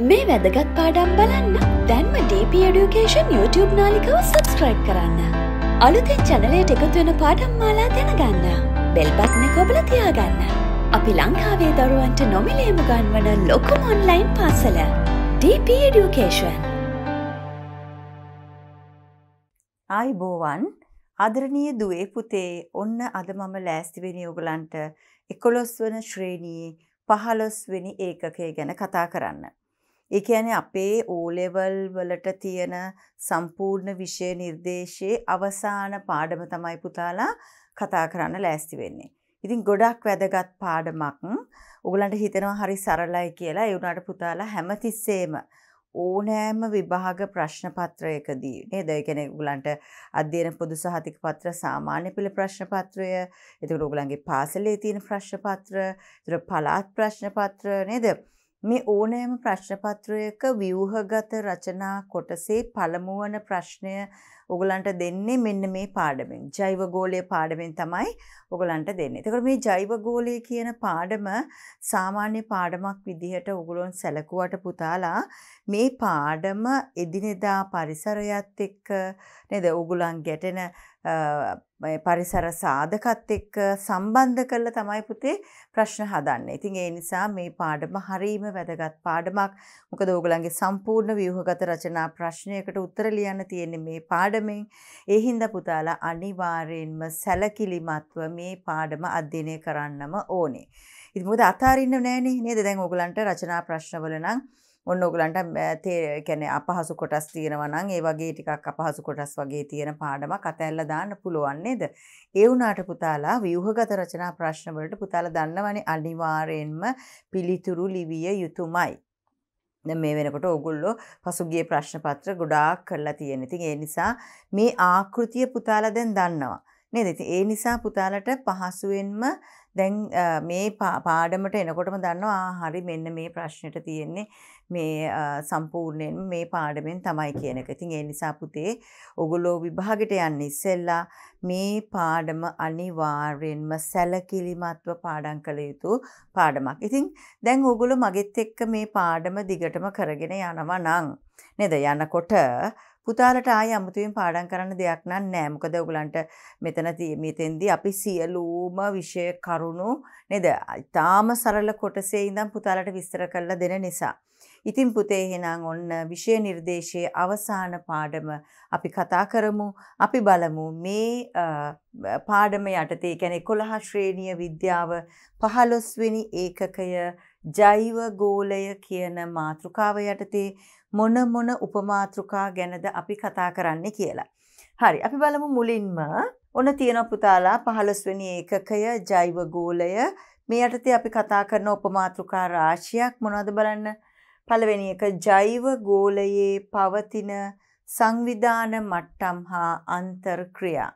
මේ වැදගත් පාඩම් බලන්න දැන්ම DP Education YouTube නාලිකව සබස්ක්‍රයිබ් කරන්න. අලුතෙන් චැනලයට එකතු වෙන පාඩම් මාලා දැනගන්න. බෙල්බත්න කොබල තියාගන්න. අපි ලංකාවේ දරුවන්ට නොමිලේම ගන්වන ලොකුම ඔන්ලයින් පාසල DP Education. ආයිබෝවන් ආදරණීය දුවේ පුතේ ඔන්න අද මම ලෑස්ති වෙන්නේ ඔයගලන්ට 11 වන ශ්‍රේණියේ 15 වෙනි ඒකකය ගැන කතා කරන්න. ඒ කියන්නේ අපේ O level වලට තියෙන සම්පූර්ණ විෂය නිර්දේශයේ අවසාන පාඩම තමයි පුතාලා කතා කරන්න ලෑස්ති වෙන්නේ. ඉතින් ගොඩක් වැදගත් පාඩමක්. ඔගලන්ට හිතෙනවා හරි සරලයි කියලා ඒ උනාට පුතාලා හැමතිස්සෙම ඕනෑම විභාග ප්‍රශ්න පත්‍රයකදී නේද? ඒ කියන්නේ ඔයගලන්ට අධ්‍යයන පොදු සහතික පත්‍ර සාමාන්‍ය පෙළ ප්‍රශ්න පත්‍රය, එතකොට ඔයගලන්ගේ පාසලේ තියෙන ප්‍රශ්න පත්‍ර, එතකොට පළාත් ප්‍රශ්න පත්‍ර නේද? මේ ඕනෑම ප්‍රශ්නපත්‍රයක ව්‍යූහගත රචනා කොටසේ පළමු වන ප්‍රශ්නය ඔගලන්ට දෙන්නේ මෙන්න මේ පාඩමෙන්. ජෛව ගෝලය පාඩමෙන් තමයි ඔගලන්ට දෙන්නේ. එතකොට මේ ජෛව ගෝලය කියන පාඩම සාමාන්‍ය පාඩමක් විදිහට ඔගලොන් සැලකුවට පුතාලා මේ පාඩම එදිනෙදා පරිසරයත් එක්ක නේද ඔගලන් ගැටෙන පරිසර සාධකත් එක්ක සම්බන්ධ කරලා තමයි පුතේ ප්‍රශ්න හදන්නේ. ඉතින් ඒ නිසා මේ පාඩම හරීම වැදගත් පාඩමක්. මොකද ඕගලන්ගේ සම්පූර්ණ ව්‍යුහගත රචනා ප්‍රශ්නයකට උත්තර ලියන්න තියෙන්නේ මේ පාඩමෙන්. ඒ හින්දා පුතාලා අනිවාර්යෙන්ම සැලකිලිමත්ව මේ පාඩම අධ්‍යයනය කරන්නම ඕනේ. ඉතින් මොකද අතාරින්න නෑනේ නේද? දැන් ඕගලන්ට රචනා ප්‍රශ්නවල නම් ඔන්න ඔගලන්ට තේැන අපහසු කොටස් තියෙනවනං ඒ වගේ ටිකක් අපහසු කොටස් වගේ තියෙන පාඩම කතැල්ල දාන්න පුළුවන්නේද. ඒවුනාට පුතාලා ව්‍යහගත රචනා ප්‍රශ්නවලට පුතාල දන්නවනේ අනිවාරයෙන්ම පිළිතුරු ලිවිය යුතුමයි. මේ වෙනකොට ඔගුල්ලො පසුගේ ප්‍රශ්න පත්‍ර ගොඩාක් කරලා තියෙන ඉතින් ඒ නිසා මේ ආකෘතිය පුතාල දැන් දන්නවා. නේද? ඒ නිසා පුතාලට පහසුවෙන්ම දැන් මේ පාඩමට එනකොටම දන්නවා හරි මෙන්න මේ ප්‍රශ්නයට තියෙන්නේ මේ සම්පූර්ණයෙන් මේ පාඩමෙන් තමයි කියන එක. ඉතින් ඒ නිසා පුතේ ඔගොල්ලෝ විභාගෙට යන්න ඉස්සෙල්ලා මේ පාඩම අනිවාර්යෙන්ම සැලකිලිමත්ව පාඩම් කළ යුතු පාඩමක්. ඉතින් දැන් ඔගොල්ලෝ මගෙත් එක්ක මේ පාඩම දිගටම කරගෙන යනවා නම් නේද? යනකොට පුතාලට ආය අමුතුවෙන් පාඩම් කරන්න දෙයක් නම් නෑ. මොකද ඔයගලන්ට මෙතන මෙතෙන්දී අපි සියලුම විෂය කරුණු නේද? ඊටාම සරල කොටසේ ඉඳන් පුතාලට විස්තර කරලා දෙන නිසා. ඉතින් පුතේ එහෙනම් ඔන්න විෂය නිර්දේශයේ අවසාන පාඩම අපි කතා කරමු. අපි බලමු මේ පාඩම යටතේ කියන්නේ 11 ශ්‍රේණිය විද්‍යාව 15 වෙනි ඒකකය ජෛව ගෝලය කියන මාතෘකාව යටතේ මොන මොන උපමාතෘකා ගැනද අපි කතා කරන්නේ කියලා. හරි අපි බලමු මුලින්ම ඔන්න තියෙන පුතාලා පහළස්වනි ඒකකය ජෛව ගෝලය මේ යටතේ අපි කතා කරන උපමාතෘකා රාශියක් මොනවද බලන්න. පළවෙනි එක ජෛව ගෝලයේ පවතින සංවිධාන මට්ටම් හා අන්තර්ක්‍රියා.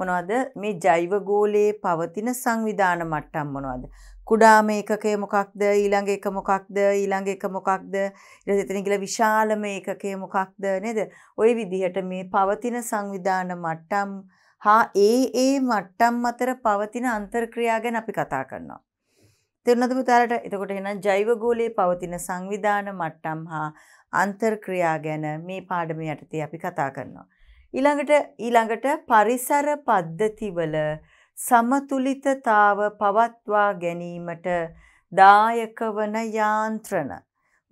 මොනවද මේ ජෛව ගෝලයේ පවතින සංවිධාන මට්ටම් මොනවද? කුඩාම ඒකකය මොකක්ද ඊළඟ එක මොකක්ද ඊළඟ එක මොකක්ද ඊට එතන කියලා විශාලම ඒකකය මොකක්ද නේද ওই විදිහට මේ පවතින සංවිධාන මට්ටම් හා ඒ ඒ මට්ටම් අතර පවතින අන්තර්ක්‍රියා ගැන අපි කතා කරනවා තේරුණාද පුතාලට එතකොට එහෙනම් ජෛව ගෝලයේ පවතින සංවිධාන මට්ටම් හා අන්තර්ක්‍රියා ගැන මේ පාඩමේ යටතේ අපි කතා කරනවා ඊළඟට ඊළඟට පරිසර පද්ධතිවල වල සමතුලිතතාව පවත්වා ගැනීමට දායක වන යාන්ත්‍රණ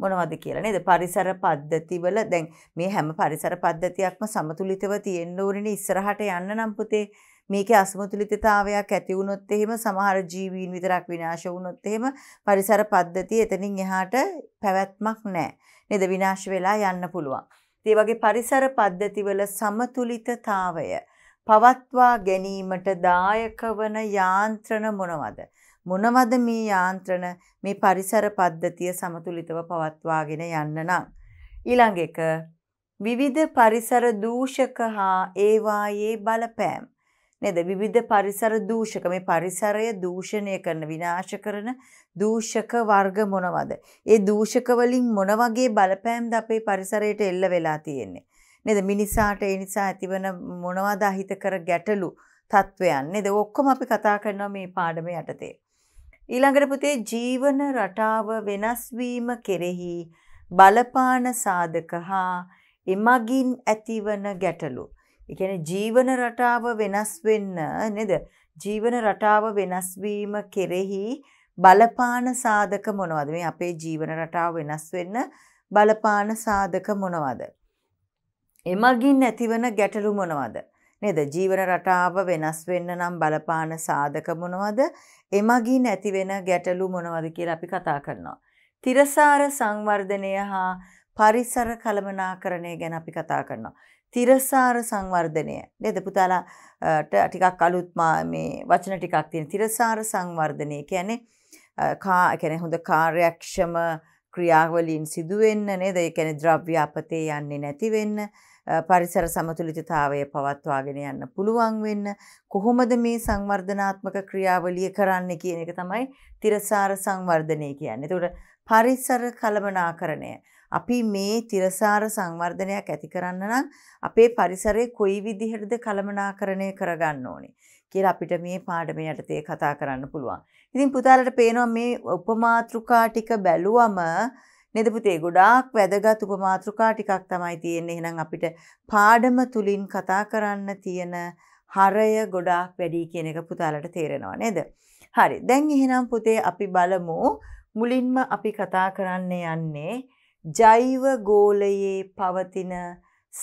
මොනවද කියලා නේද පරිසර පද්ධතිවල දැන් මේ හැම පරිසර පද්ධතියක්ම සමතුලිතව තියෙන්න ඕනේ ඉස්සරහට යන්න නම් පුතේ මේකේ අසමතුලිතතාවයක් ඇති වුණොත් එහෙම සමහර ජීවීන් විතරක් විනාශ වුණොත් එහෙම පරිසර පද්ධතිය එතනින් එහාට පැවැත්මක් නැහැ නේද විනාශ වෙලා යන්න පුළුවන් ඒ වගේ පරිසර පද්ධතිවල සමතුලිතතාවය පවත්වා ගැනීමට දායක වන යාන්ත්‍රණ මොනවද? මොනවද මේ යාන්ත්‍රණ මේ පරිසර පද්ධතිය සමතුලිතව පවත්වාගෙන යන්න නම්? ඊළඟ එක විවිධ පරිසර දූෂක හා ඒවායේ බලපෑම්. නේද විවිධ පරිසර දූෂක මේ පරිසරය දූෂණය කරන විනාශ කරන දූෂක වර්ග මොනවද? ඒ දූෂක වලින් මොන වගේ බලපෑම්ද අපේ පරිසරයට එල්ල වෙලා තියෙන්නේ? නේද මිනිසාට ඒ නිසා ඇතිවන මොනවද අහිතකර ගැටලු තත්ත්වයන් නේද ඔක්කොම අපි කතා කරනවා මේ පාඩමේ යටතේ ඊළඟට පුතේ ජීවන රටාව වෙනස් වීම කෙරෙහි බලපාන සාධක හා එමගින් ඇතිවන ගැටලු ඒ කියන්නේ ජීවන රටාව වෙනස් වෙන්න නේද ජීවන රටාව වෙනස් වීම කෙරෙහි බලපාන සාධක මොනවද මේ අපේ ජීවන රටාව වෙනස් වෙන්න බලපාන සාධක මොනවද එමගින් ඇතිවන ගැටලු මොනවද? නේද? ජීවන රටාව වෙනස් වෙන්න නම් බලපාන සාධක මොනවද? එමගින් ඇතිවෙන ගැටලු මොනවද කියලා අපි කතා කරනවා. තිරසාර සංවර්ධනය හා පරිසර කළමනාකරණය ගැන අපි කතා කරනවා. තිරසාර සංවර්ධනය නේද පුතාලාට ටිකක් අලුත් මේ වචන ටිකක් තියෙන තිරසාර සංවර්ධනය කියන්නේ කා කියන්නේ හොඳ කාර්යක්ෂම ක්‍රියාවලින් සිදුවෙන්න නේද ඒ කියන්නේ ද්‍රව්‍ය අපතේ යන්නේ නැති වෙන්න පරිසර සමතුලිතතාවය පවත්වාගෙන යන්න පුළුවන් වෙන්න කොහොමද මේ සංවර්ධනාත්මක ක්‍රියාවලිය කරන්න කියන එක තමයි තිරසාර සංවර්ධනය කියන්නේ. එතකොට පරිසර කළමනාකරණය අපි මේ තිරසාර සංවර්ධනයක් ඇති කරන්න නම් අපේ පරිසරයේ කොයි විදිහටද කළමනාකරණය කරගන්න ඕනේ කියලා අපිට මේ පාඩම යටතේ කතා කරන්න පුළුවන්. ඉතින් පුතාලට පේනවා මේ උපමාත්‍රුකා ටික බැලුවම නේද පුතේ ගොඩාක් වැදගත් උපමාතෘකා ටිකක් තමයි තියෙන්නේ. එහෙනම් අපිට පාඩම තුලින් කතා කරන්න තියෙන හරය ගොඩාක් වැඩි කියන එක පුතාලට තේරෙනවා නේද? හරි. දැන් එහෙනම් පුතේ අපි බලමු මුලින්ම අපි කතා කරන්න යන්නේ ජෛව ගෝලයේ පවතින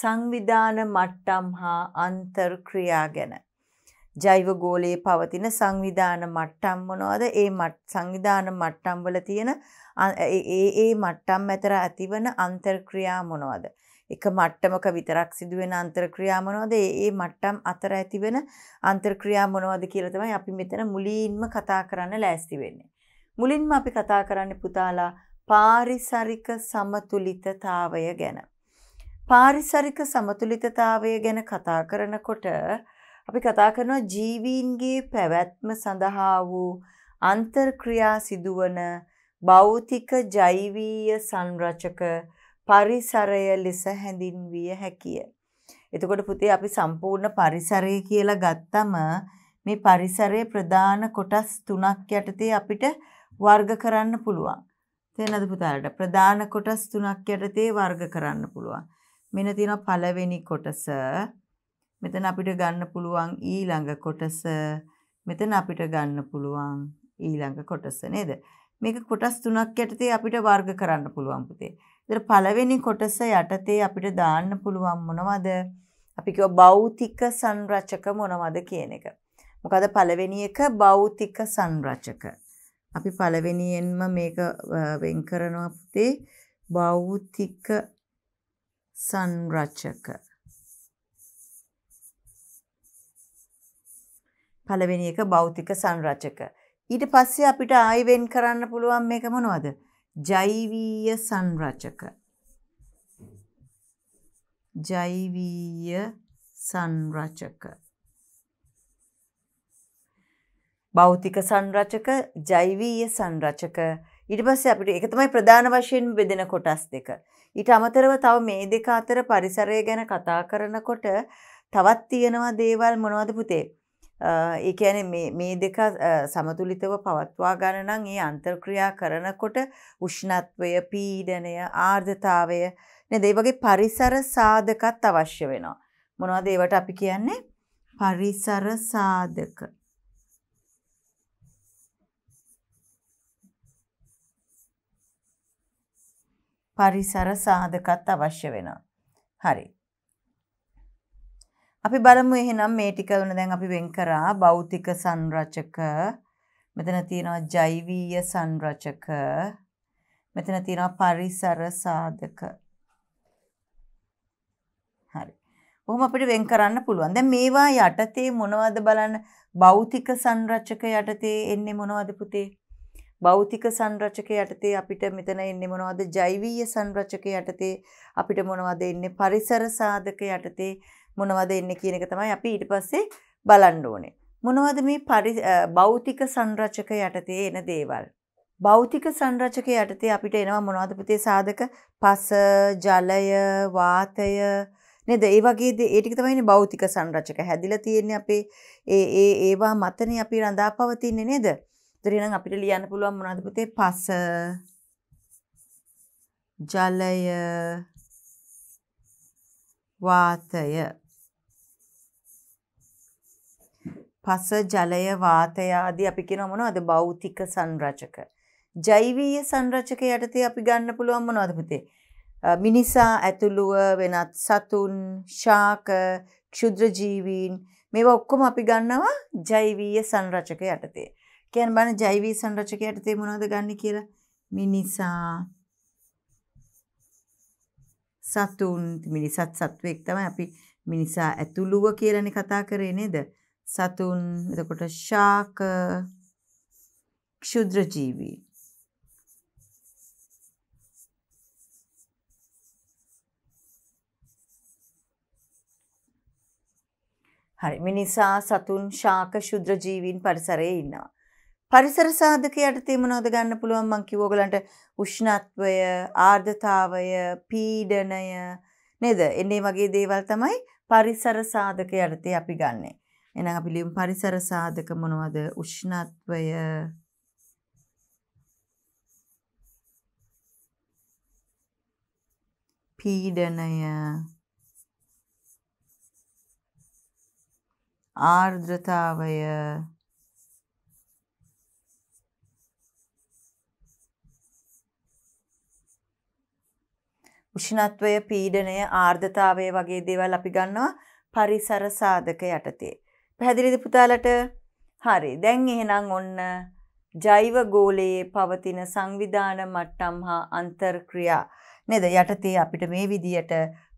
සංවිධාන මට්ටම් හා අන්තර්ක්‍රියා ගැන. ජෛව ගෝලයේ පවතින සංවිධාන මට්ටම් මොනවද? ඒ සංවිධාන මට්ටම් වල තියෙන ඒ ඒ මට්ටම් අතර ඇතිවන අන්තර්ක්‍රියා මොනවද? එක මට්ටමක විතරක් සිදුවෙන අන්තර්ක්‍රියා මොනවද? ඒ ඒ මට්ටම් අතර ඇතිවන අන්තර්ක්‍රියා මොනවද කියලා තමයි අපි මෙතන මුලින්ම කතා කරන්න ලෑස්ති වෙන්නේ. මුලින්ම අපි කතා කරන්නේ පුතාලා පාරිසරික සමතුලිතතාවය ගැන. පාරිසරික සමතුලිතතාවය ගැන කතා කරනකොට අපි කතා කරනවා ජීවීන්ගේ පැවැත්ම සඳහා වූ අන්තර්ක්‍රියා සිදුවන භෞතික ජෛවීය සංරචක පරිසරය ලෙස හැඳින්විය හැකිය. එතකොට පුතේ අපි සම්පූර්ණ පරිසරය කියලා ගත්තම මේ පරිසරයේ ප්‍රධාන කොටස් තුනක් යටතේ අපිට වර්ග කරන්න පුළුවන්. තේනද පුතාලට ප්‍රධාන කොටස් තුනක් යටතේ වර්ග කරන්න පුළුවන්. මෙන්න තියෙනවා පළවෙනි කොටස මෙතන අපිට ගන්න පුළුවන් ඊළඟ කොටස මෙතන අපිට ගන්න පුළුවන් ඊළඟ කොටස නේද මේක කොටස් තුනක් යටතේ අපිට වර්ග කරන්න පුළුවන් පුතේ. ඒතර පළවෙනි කොටස යටතේ අපිට දාන්න පුළුවන් මොනවද? අපි කියව භෞතික සංරචක මොනවද කියන එක. මොකද පළවෙනි එක භෞතික සංරචක. අපි පළවෙනියෙන්ම මේක වෙන් කරනවා පුතේ භෞතික සංරචක. පළවෙනි එක භෞතික සංරචක. ඊට පස්සේ අපිට ආයිවෙන් කරන්න පුළුවන් මේක මොනවද. ජෛවීය සංරචක. ජෛවීය සංරචක. භෞතික සංරචක ජෛවීය සංරචක ඊට පස්සේ අපිට ඒක තමයි ප්‍රධාන වශයෙන් බෙදෙන කොටස් දෙක. ඊට අමතරව තව මේ දෙක අතර පරිසරය ගැන කතා කරනකොට තවත් තියෙනවා දේවල් මොනවද පුතේ? ඒකැන මේ දෙක සමතුලිතව පවත්වා ගණනං ඒ අන්තර්ක්‍රියා කරනකොට උෂ්ණත්වය පීඩනය ආර්ධතාවය නැදේ වගේ පරිසර සාධකත් අවශ්‍ය වෙනවා. මොනවද ඒවට අපි කියන්නේ පරිසර සාධක. පරිසර සාධකත් අවශ්‍ය වෙනවා. හරි. අපි බලමු එහෙනම් මේ ටික වෙන දැන් අපි වෙන් කරා භෞතික සංරචක මෙතන තියෙනවා ජෛවීය සංරචක මෙතන තියෙනවා පරිසර සාධක හරි කොහොම අපිට වෙන් කරන්න පුළුවන් දැන් මේවා යටතේ මොනවද බලන්න භෞතික සංරචක යටතේ එන්නේ මොනවද පුතේ භෞතික සංරචක යටතේ අපිට මෙතන එන්නේ මොනවද ජෛවීය සංරචක යටතේ අපිට මොනවද එන්නේ පරිසර සාධක යටතේ මොනවද එන්න කියන එක තමයි අපි ඊට පස්සේ බලන්න ඕනේ. මොනවද මේ පරි භෞතික සංරචක යටතේ එන දේවල්. භෞතික සංරචක යටතේ අපිට එනවා මොනවද පුතේ සාධක? පස, ජලය, වාතය නේද? ඒ වගේ දේ ඒ ටික තමයිනේ භෞතික සංරචක හැදිලා තියෙන්නේ අපේ ඒ ඒ ඒවා මතනේ අපි රඳා පවතින්නේ නේද? ඒතර එහෙනම් අපිට ලියන්න පුළුවන් මොනවද පුතේ? පස, ජලය, වාතය පස ජලය වාතය ආදී අපි කියනවා මොනවද භෞතික සංරචක. ජෛවීය සංරචක යටතේ අපි ගන්න පුළුවන් මොනවද පුතේ? මිනිසා ඇතුළුව වෙනත් සතුන්, ශාක, ක්ෂුද්‍ර ජීවීන් මේවා ඔක්කොම අපි ගන්නවා ජෛවීය සංරචක යටතේ. කියන්නේ බලන්න ජෛවීය සංරචක යටතේ මොනවද ගන්න කියලා? මිනිසා සතුන් මිනිසත් සත්වෙක් තමයි අපි මිනිසා ඇතුළුව කියලානේ කතා කරේ නේද? සතුන් එතකොට ශාක ක්ෂුද්‍ර ජීවී හරි මිනිසා සතුන් ශාක ශුද්‍ර ජීවීන් පරිසරයේ ඉන්නවා. පරිසර සාධකයට තේමනවද ගන්න පුළුවන් මං කිව්ව ඔයගලන්ට උෂ්ණත්වය, ආර්ද්‍රතාවය, පීඩනය නේද? එන්නේ වගේ දේවල් තමයි පරිසර සාධක යටතේ අපි ගන්නෙ. එහෙනම් අපි ලියමු පරිසර සාධක මොනවද? උෂ්ණත්වය පීඩනය ආර්ද්‍රතාවය උෂ්ණත්වය පීඩනය ආර්ධතාවය වගේ දේවල් අපි ගන්නවා පරිසර සාධක යටතේ. පැහැදිලිද පුතාලට? හරි. දැන් එහෙනම් ඔන්න ජෛව ගෝලයේ පවතින සංවිධාන මට්ටම් හා අන්තර්ක්‍රියා නේද? යටතේ අපිට මේ විදියට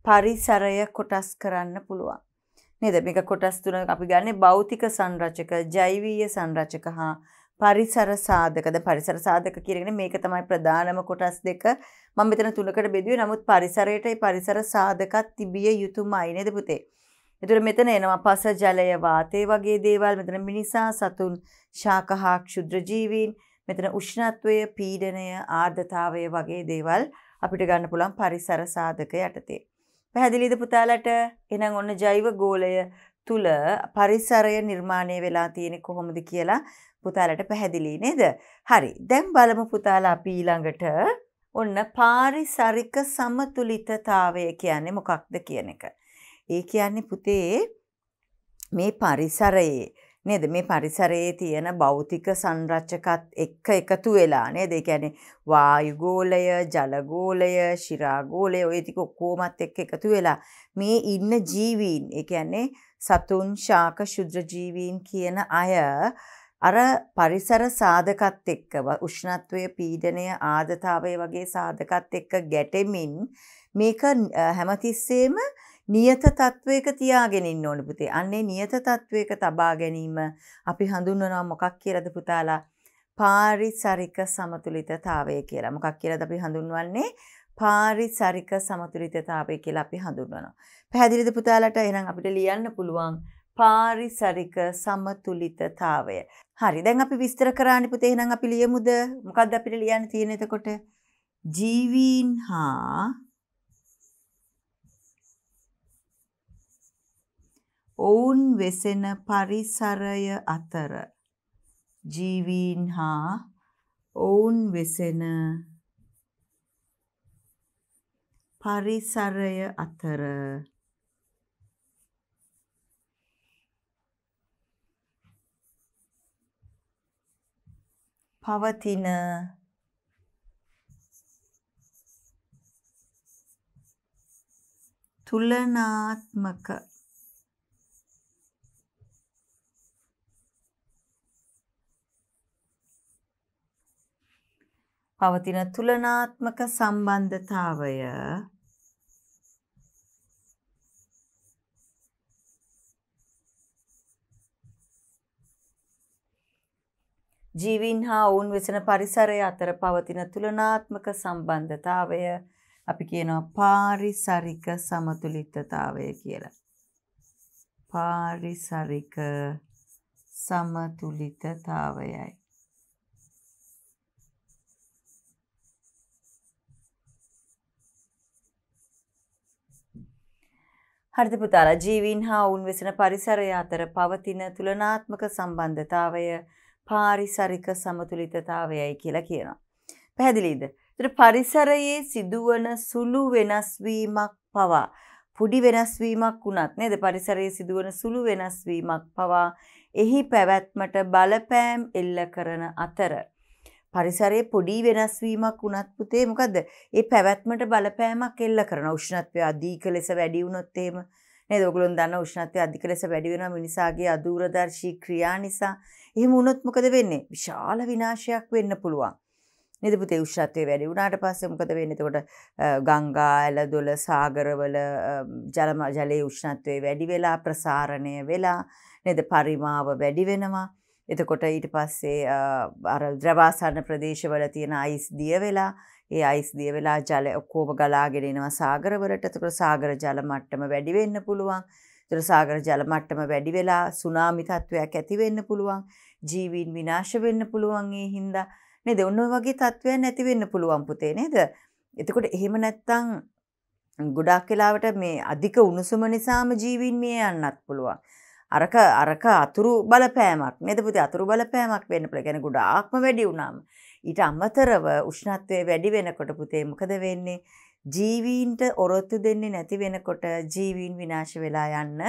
පරිසරය කොටස් කරන්න පුළුවන්. නේද? මේක කොටස් තුනක් අපි ගන්නේ භෞතික සංරචක, ජෛවීය සංරචක හා පරිසර සාධකද පරිසර සාධක කියරගෙන මේක තමයි ප්‍රධානම කොටස් දෙක මම මෙතන තුනකට බෙදුවේ නමුත් පරිසරයට ඒ පරිසර සාධකත් තිබිය යුතුමයි නේද පුතේ එතුර මෙතන එනවා පස ජලය වාතය වගේ දේවල් මෙතන මිනිසා සතුන් ශාකහා ක්ෂුද්‍රජීවීන් මෙතන උෂ්ණත්වය පීඩනය ආර්ධතාවය වගේ දේවල් අපිට ගන්න පුළන් පරිසර සාධක යටතේ. පැහැදිලිද පුතාලට එනම් ඔන්න ජෛව ගෝලය තුළ පරිසරය නිර්මාණය වෙලා තියෙන කොහොමද කියලා පුතාලට පැහැදිලි නේද? හරි. දැන් බලමු පුතාලා අපි ඊළඟට ඔන්න පාරිසරික සමතුලිතතාවය කියන්නේ මොකක්ද කියන එක. ඒ කියන්නේ පුතේ මේ පරිසරයේ නේද මේ පරිසරයේ තියෙන භෞතික සංරචකත් එක්ක එකතු වෙලා නේද ඒ කියන්නේ වායු ගෝලය ජල ගෝලය ශිරා ගෝලය ඔය ටික ඔක්කොමත් එක්ක එකතු වෙලා මේ ඉන්න ජීවීන් ඒ කියන්නේ සතුන් ශාක ශුද්‍ර ජීවීන් කියන අය අර පරිසර සාධකත් එක්ක උෂ්ණත්වය පීඩනය ආදතාවය වගේ සාධකත් එක්ක ගැටෙමින් මේක හැමතිස්සෙම නියත තත්ත්වයක තියාගෙන ඉන්න ඕන පුතේ. අන්නේ නියත තත්ත්වයක තබා ගැනීම අපි හඳුන්වනවා මොකක් කියලාද පුතාලා? පාරිසරික සමතුලිතතාවය කියලා. මොකක් කියලාද අපි හඳුන්වන්නේ? පාරිසරික සමතුලිතතාවය කියලා අපි හඳුන්වනවා. පැහැදිලිද පුතාලට? එහෙනම් අපිට ලියන්න පුළුවන් පාරිසරික සමතුලිතතාවය. හරි. දැන් අපි විස්තර කරානි පුතේ. එහෙනම් අපි ලියමුද? මොකද්ද අපිට ලියන්න තියෙන එතකොට? ජීවීන් හා ඔවුන් වෙසෙන පරිසරය අතර ජීවීන් හා ඔවුන් වෙසෙන පරිසරය අතර පවතින තුලනාත්මක පවතින තුලනාත්මක සම්බන්ධතාවය ජීවීන් හා ඔවුන් වෙසෙන පරිසරය අතර පවතින තුලනාත්මක සම්බන්ධතාවය අපි කියනවා පාරිසරික සමතුලිතතාවය කියලා. පාරිසරික සමතුලිතතාවයයි. හරිද පුතාලා ජීවීන් හා ඔවුන් වෙසෙන පරිසරය අතර පවතින තුලනාත්මක සම්බන්ධතාවය පාරිසරික සමතුලිතතාවයයි කියලා කියනවා. පැහැදිලිද? ඒතර පරිසරයේ සිදුවන සුළු වෙනස්වීමක් පවා පුඩි වෙනස්වීමක් වුණත් නේද පරිසරයේ සිදුවන සුළු වෙනස්වීමක් පවා එහි පැවැත්මට බලපෑම් එල්ල කරන අතර පරිසරයේ පොඩි වෙනස් වීමක් වුණත් පුතේ මොකද්ද? ඒ පැවැත්මට බලපෑමක් එල්ල කරන උෂ්ණත්වය අධික ලෙස වැඩි වුණොත් එහෙම නේද? ඔයගොල්ලෝ දන්නා උෂ්ණත්වය අධික ලෙස වැඩි වෙනවා මිනිසාගේ අදූරදර්ශී ක්‍රියා නිසා. එහෙම වුණොත් මොකද වෙන්නේ? විශාල විනාශයක් වෙන්න පුළුවන්. නේද පුතේ උෂ්ණත්වය වැඩි වුණාට පස්සේ මොකද වෙන්නේ? එතකොට ගංගා, ඇලදොල, සාගරවල ජල ජලයේ උෂ්ණත්වය වැඩි වෙලා ප්‍රසාරණය වෙලා නේද පරිමාව වැඩි වෙනවා. එතකොට ඊට පස්සේ අර ද්‍රවාසන්න ප්‍රදේශවල තියෙන අයිස් දිය වෙලා ඒ අයිස් දිය වෙලා ජල ඔක්කෝම ගලාගෙන එනවා සාගරවලට. එතකොට සාගර ජල මට්ටම වැඩි වෙන්න පුළුවන්. එතකොට සාගර ජල මට්ටම වැඩි වෙලා සුනාමි තත්වයක් ඇති වෙන්න පුළුවන්. ජීවීන් විනාශ වෙන්න පුළුවන් ඒ හින්දා නේද? ඔන්න ඔය වගේ තත්වයන් ඇති වෙන්න පුළුවන් පුතේ නේද? එතකොට එහෙම නැත්තම් ගොඩක් වෙලාවට මේ අධික උණුසුම නිසාම ජීවීන් මිය යන්නත් පුළුවන්. අරක අරක අතුරු බලපෑමක් මෙදපුති අතුරු බලපෑමක් වෙන්න පුළ ගැන ගොඩාක්ම වැඩි වුණාම. ඊට අම්මතරව උෂ්ණත්වය වැඩි වෙනකොට පුතේ මොකද වෙන්නේ. ජීවීන්ට ඔරොත්තු දෙන්නේ නැති වෙනකොට ජීවීන් විනාශ වෙලා යන්න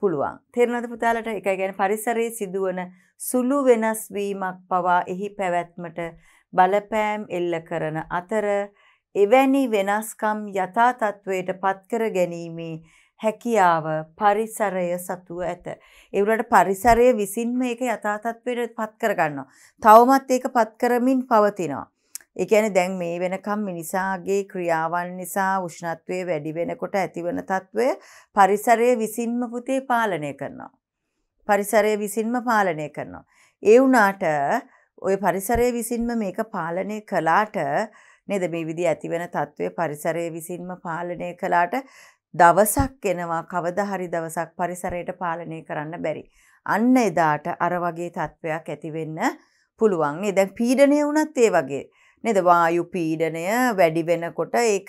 පුළුවන්. තෙරනද පුතාලට එක ගැන පරිසරයේ සිදුවන සුළු වෙනස්වීමක් පවා එහි පැවැත්මට බලපෑම් එල්ල කරන අතර එවැනි වෙනස්කම් යථා තත්ත්වයට පත්කර ගැනීමේ හැකියාව පරිසරය සතුව ඇත. ඒවලට පරිසරය විසින් මේක යථාතත්වයට පත් කරගන්නවා. තවමත් ඒක පත් කරමින් පවතිනවා. ඒ කියන්නේ දැන් මේ වෙනකම් මිනිසාගේ ක්‍රියාවන් නිසා උෂ්ණත්වය වැඩි වෙනකොට ඇතිවන తත්වය පරිසරය විසින්ම පුතේ පාලනය කරනවා. පරිසරය විසින්ම පාලනය කරනවා. ඒ වුණාට ওই පරිසරය විසින්ම මේක පාලනය කළාට නේද මේ විදිහ ඇතිවන తත්වය පරිසරය විසින්ම පාලනය කළාට දවසක් එනවා කවදා හරි දවසක් පරිසරයට පාලනය කරන්න බැරි. අන්න එදාට අර වගේ තත්ත්වයක් ඇති වෙන්න පුළුවන්. ඒ දැන් පීඩණය වුණත් ඒ වගේ. නේද වායු පීඩණය වැඩි වෙනකොට ඒක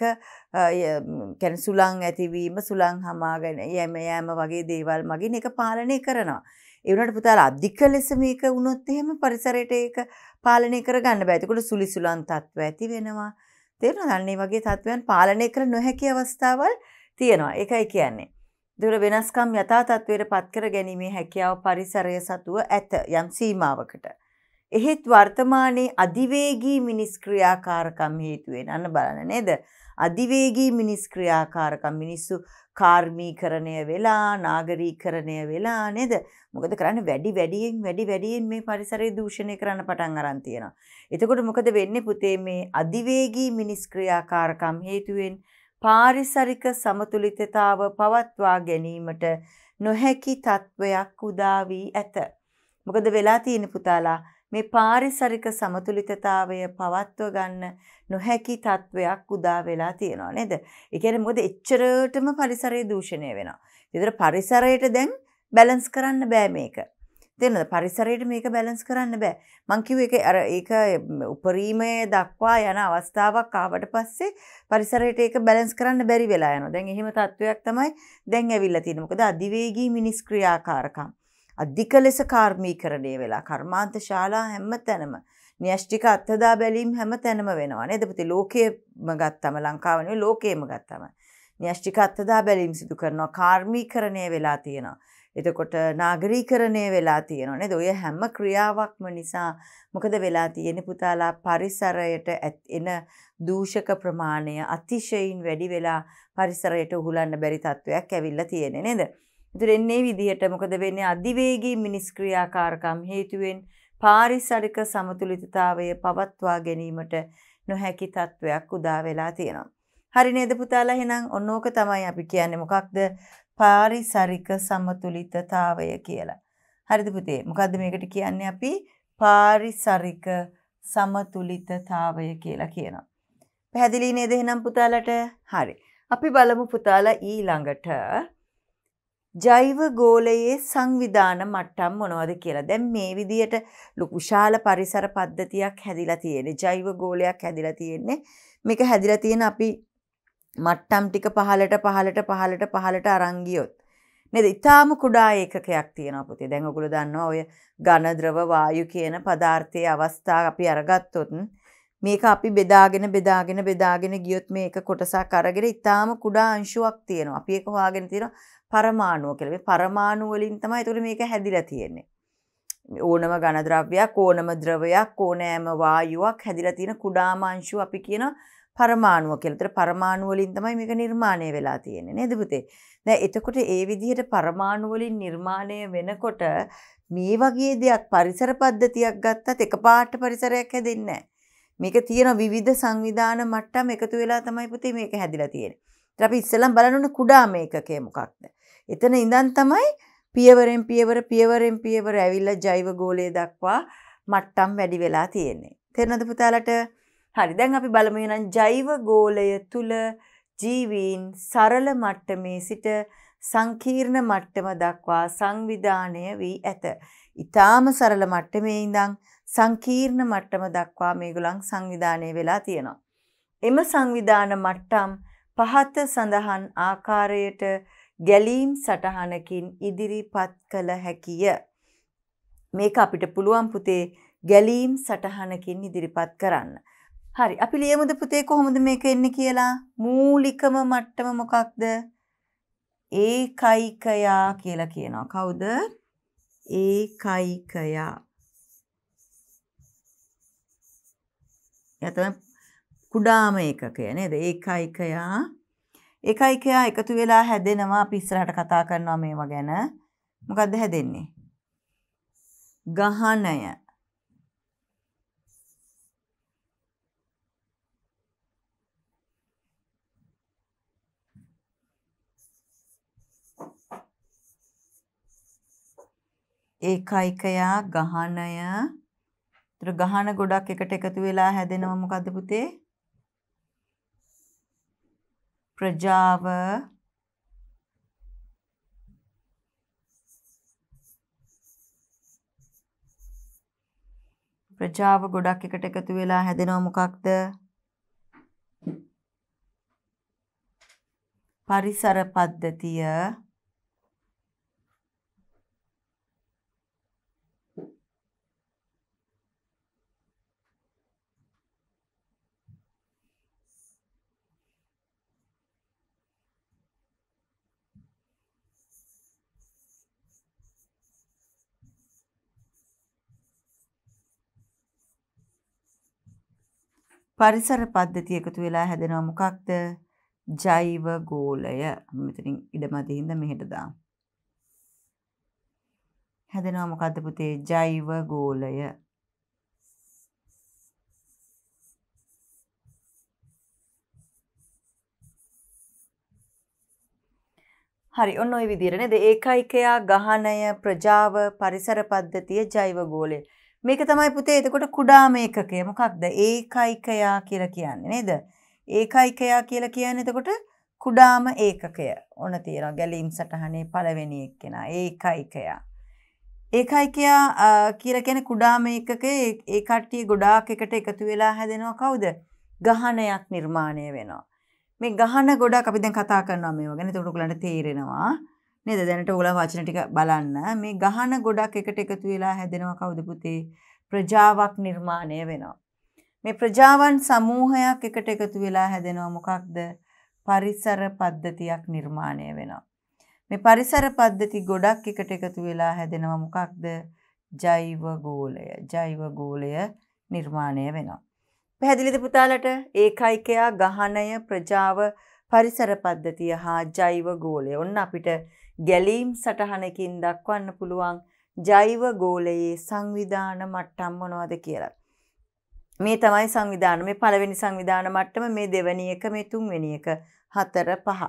කැන සුළං ඇතිවීම සුළං හමාගෙන යෑම යෑම වගේ දේවල් මගින් එක පාලනය කරනවා. ඒවනට පුතාල අධික ලෙස මේක වුණොත් එහෙම පරිසරයට ඒක පාලනය කරගන්න බෑතිකොට සුළි සුළන් තත්ත්ව ඇති වෙනවා. තේරෙනවද? අන්න වගේ තත්ත්වයන් පාලනය කර නොහැකි අවස්ථාවල් තියෙනවා. එකයි කියන්නේ. දුර වෙනස්කම් යථා තත්ත්වයට පත්කර ගැනීමේ හැකියාව පරිසරය සතුව ඇත යම් සීමාවකට. එහෙත් වර්තමානයේ අධිවේගී මිනිස් ක්‍රියාකාරකම් හේතුවෙන් අන්න බලන්න නේද? අධිවේගී මිනිස් ක්‍රියාකාරකම් මිනිස්සු කාර්මීකරණය වෙලා නාගරීකරණය වෙලා නේද? මොකද කරන්නේ වැඩි වැඩියෙන් වැඩි වැඩියෙන් මේ පරිසරය දූෂණය කරන්න පටන් අරන් තියෙනවා. එතකොට මොකද වෙන්නේ පුතේ මේ අධිවේගී මිනිස් ක්‍රියාකාරකම් හේතුවෙන් පාරිසරික සමතුලිතතාව පවත්වා ගැනීමට නොහැකි තත්වයක් උදා වී ඇත. මොකද වෙලා තියෙන පුතාලා මේ පාරිසරික සමතුලිතතාවය පවත්ව ගන්න නොහැකි තත්වයක් උදා වෙලා තියෙනවා නේද? ඒ කියන්නේ මොකද එච්චරටම පරිසරය දූෂණය වෙනවා. ඒතර පරිසරයට දැන් බැලන්ස් කරන්න බෑ මේක. දෙන්නද පරිසරයට මේක බැලන්ස් කරන්න බෑ. මං කිව්ව එක අර ඒක උපරිමයේ දක්වා යන අවස්ථාවක් ආවට පස්සේ පරිසරයට ඒක බැලන්ස් කරන්න බැරි වෙලා යනවා. දැන් එහෙම තත්වයක් තමයි දැන් ඇවිල්ලා තියෙන්නේ. මොකද අධිවේගී මිනිස් ක්‍රියාකාරකම් අධික ලෙස කාර්මීකරණය වෙලා කර්මාන්ත ශාලා හැම තැනම න්‍යෂ්ටික අත්හදා බැලීම් හැම තැනම වෙනවා නේද පුතේ ලෝකයේම ගත්තම ලංකාව නෙවෙයි ලෝකයේම ගත්තම න්‍යෂ්ටික අත්හදා බැලීම් සිදු කරනවා කාර්මීකරණය වෙලා තියෙනවා එතකොට නාගරීකරණය වෙලා තියෙනනේ දොය හැම ක්‍රියාවක්ම නිසා මොකද වෙලා තියෙන පුතාලා පරිසරයට එන දූෂක ප්‍රමාණය අතිශයින් වැඩි වෙලා පරිසරයට උහුලන්න බැරි තත්ත්වයක් ඇවිල්ලා තියෙන නේද. ඉතින් විදිහට මොකද වෙන්නේ අධිවේගී මිනිස් ක්‍රියාකාරකම් හේතුවෙන් පාරිසරික සමතුලිතතාවය පවත්වා ගැනීමට නොහැකි තත්ත්වයක් උදා වෙලා තියෙනවා. හරි නේද පුතාලා එහෙනම් ඔන්නෝක තමයි අපි කියන්නේ මොකක්ද පාරිසරික සමතුලිතතාවය කියලා. හරිද පුතේ? මොකද්ද මේකට කියන්නේ අපි පාරිසරික සමතුලිතතාවය කියලා කියනවා. පැහැදිලි නේද එහෙනම් පුතාලට? හරි. අපි බලමු පුතාලා ඊළඟට ජෛව ගෝලයේ සංවිධාන මට්ටම් මොනවද කියලා. දැන් මේ විදියට විශාල පරිසර පද්ධතියක් හැදිලා තියෙන්නේ. ජෛව ගෝලයක් හැදිලා තියෙන්නේ. මේක හැදිලා තියෙන අපි මට්ටම් ටික පහලට පහලට පහලට පහලට අරංගියොත්. නද ඉතාම කුඩා ඒකයක් තියෙන පුතේ දැඟකුළු දන්න ඔය ගණද්‍රව වායු කියන පදාර්ථය අවස්ථා අපි අරගත්තොතුන් මේක අපි බෙදාගෙන බෙදාගෙන බෙදාගෙන ගියොත් මේ එක කොටසක් අරගෙන ඉතාම කුඩා අංශුවක් තියෙනවා අපි එක හොයාගෙන තියෙන පරමාණුව කියලා මේ පරමාණු වලින් තමයි ඒතකොට මේක හැදිලා තියෙන්නේ ඕනම ගණද්‍රව්‍යයක් ඕනම ද්‍රවයක් ඕනෑම වායුවක් හැදිලා තියෙන කුඩාම අංශුව අපි කියන පරමාණුව කෙලතර පරමාණුවලින් තමයි මේක නිර්මාණය වෙලා තියෙන්නේ නේද පුතේ. දැන් එතකොට ඒ විදිහට පරමාණුවලින් නිර්මාණය වෙනකොට මේ වගේ දෙයක් පරිසර පද්ධතියක් ගත්තත් එකපාරට පරිසරයක් හැදෙන්නේ නැහැ. මේක තියෙන විවිධ සංවිධාන මට්ටම් එකතු වෙලා තමයි පුතේ මේක හැදිලා තියෙන්නේ. ඉතින් අපි ඉස්සෙල්ලම බලන්න කුඩා මේකකේ මොකක්ද? එතන ඉඳන් තමයි පියවරෙන් පියවර පියවරෙන් පියවර ඇවිල්ලා ජෛව ගෝලය දක්වා මට්ටම් වැඩි වෙලා තියෙන්නේ. තේරෙනවද පුතාලට? හරි දැන් අපි බලමු එහෙනම් ජෛව ගෝලය තුල ජීවීන් සරල මට්ටමේ සිට සංකීර්ණ මට්ටම දක්වා සංවිධානය වී ඇත. ඊටාම සරල මට්ටමේ ඉඳන් සංකීර්ණ මට්ටම දක්වා මේගොල්ලන් සංවිධානය වෙලා තියෙනවා. එම සංවිධාන මට්ටම් පහත සඳහන් ආකාරයට ගැලීම් සටහනකින් ඉදිරිපත් කළ හැකිය. මේක අපිට පුළුවන් පුතේ ගැලීම් සටහනකින් ඉදිරිපත් කරන්න. හරි අපි ලියමුද පුතේ කොහොමද මේක එන්නේ කියලා මූලිකම මට්ටම මොකක්ද ඒකයිකයා කියලා කියනවා කවුද ඒකයිකයා එතන කුඩාම ඒකකය නේද ඒකයිකයා ඒකයිකයා එකතු වෙලා හැදෙනවා අපි ඉස්සරහට කතා කරනවා මේවා ගැන මොකද්ද හැදෙන්නේ ගහණය ඒකයිකයා ගහණය ඒතර ගහන ගොඩක් එකට එකතු වෙලා හැදෙනවා මොකද්ද පුතේ ප්‍රජාව ප්‍රජාව ගොඩක් එකට එකතු වෙලා හැදෙනවා මොකක්ද පරිසර පද්ධතිය පරිසර පද්ධති එකතු වෙලා හැදෙනවා මොකක්ද? ජෛව ගෝලය. මෙතනින් ඉඩමදි හින්දා මෙහෙට දාමු. හැදෙනවා මොකද්ද පුතේ? ජෛව ගෝලය. හරි ඔන්න ඔය විදිහට නේද ඒකයිකයා ගහණය ප්‍රජාව පරිසර පද්ධතිය ජෛව ගෝලය මේක තමයි පුතේ එතකොට කුඩාම ඒකකය මොකක්ද? ඒකයිකයා කියලා කියන්නේ නේද? ඒකයිකයා කියලා කියන්නේ එතකොට කුඩාම ඒකකය. ඕන තියනවා ගැලීම් සටහනේ පළවෙනි එක්කෙනා ඒකයිකයා. ඒකයිකයා කියලා කියන්නේ කුඩාම ඒකකයේ ඒ කට්ටිය ගොඩාක් එකට එකතු වෙලා හැදෙනවා කවුද? ගහණයක් නිර්මාණය වෙනවා. මේ ගහන ගොඩක් අපි දැන් කතා කරනවා මේ වගේ. එතකොට ඔයගලන්ට තේරෙනවා. නේද දැනට ඔයගොල්ලෝ වචන ටික බලන්න මේ ගහන ගොඩක් එකට එකතු වෙලා හැදෙනවා කවුද පුතේ ප්‍රජාවක් නිර්මාණය වෙනවා මේ ප්‍රජාවන් සමූහයක් එකට එකතු වෙලා හැදෙනවා මොකක්ද පරිසර පද්ධතියක් නිර්මාණය වෙනවා මේ පරිසර පද්ධති ගොඩක් එකට එකතු වෙලා හැදෙනවා මොකක්ද ජෛව ගෝලය ජෛව ගෝලය නිර්මාණය වෙනවා පැහැදිලිද පුතාලට ඒකයිකයා ගහණය ප්‍රජාව පරිසර පද්ධතිය හා ජෛව ගෝලය ඔන්න අපිට ගැලීම් සටහනකින් දක්වන්න පුළුවන් ජෛව ගෝලයේ සංවිධාන මට්ටම් මොනවද කියලා. මේ තමයි සංවිධාන මේ පළවෙනි සංවිධාන මට්ටම මේ දෙවැනි එක මේ තුන්වෙනි එක හතර පහ.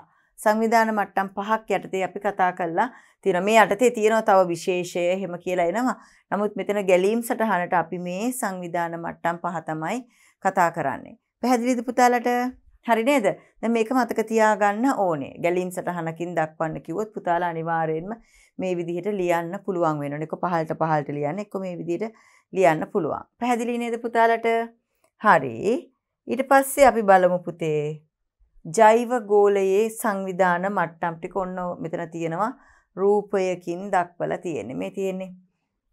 සංවිධාන මට්ටම් පහක් යටතේ අපි කතා කරලා තියෙන මේ යටතේ තියෙනවා තව විශේෂය එහෙම කියලා එනවා. නමුත් මෙතන ගැලීම් සටහනට අපි මේ සංවිධාන මට්ටම් පහ තමයි කතා කරන්නේ. පැහැදිලිද පුතාලට? හරි නේද? දැන් මේක මතක තියාගන්න ඕනේ. ගැලීම් සටහනකින් දක්වන්න කිව්වොත් පුතාලා අනිවාර්යයෙන්ම මේ විදිහට ලියන්න පුළුවන් වෙනවා. එක පහලට පහලට ලියන්න, එක මේ විදිහට ලියන්න පුළුවන්. පැහැදිලි නේද පුතාලට? හරි. ඊට පස්සේ අපි බලමු පුතේ. ජෛව ගෝලයේ සංවිධාන මට්ටම් ටික ඔන්න මෙතන තියෙනවා. රූපයකින් දක්වලා තියෙන්නේ. මේ තියෙන්නේ.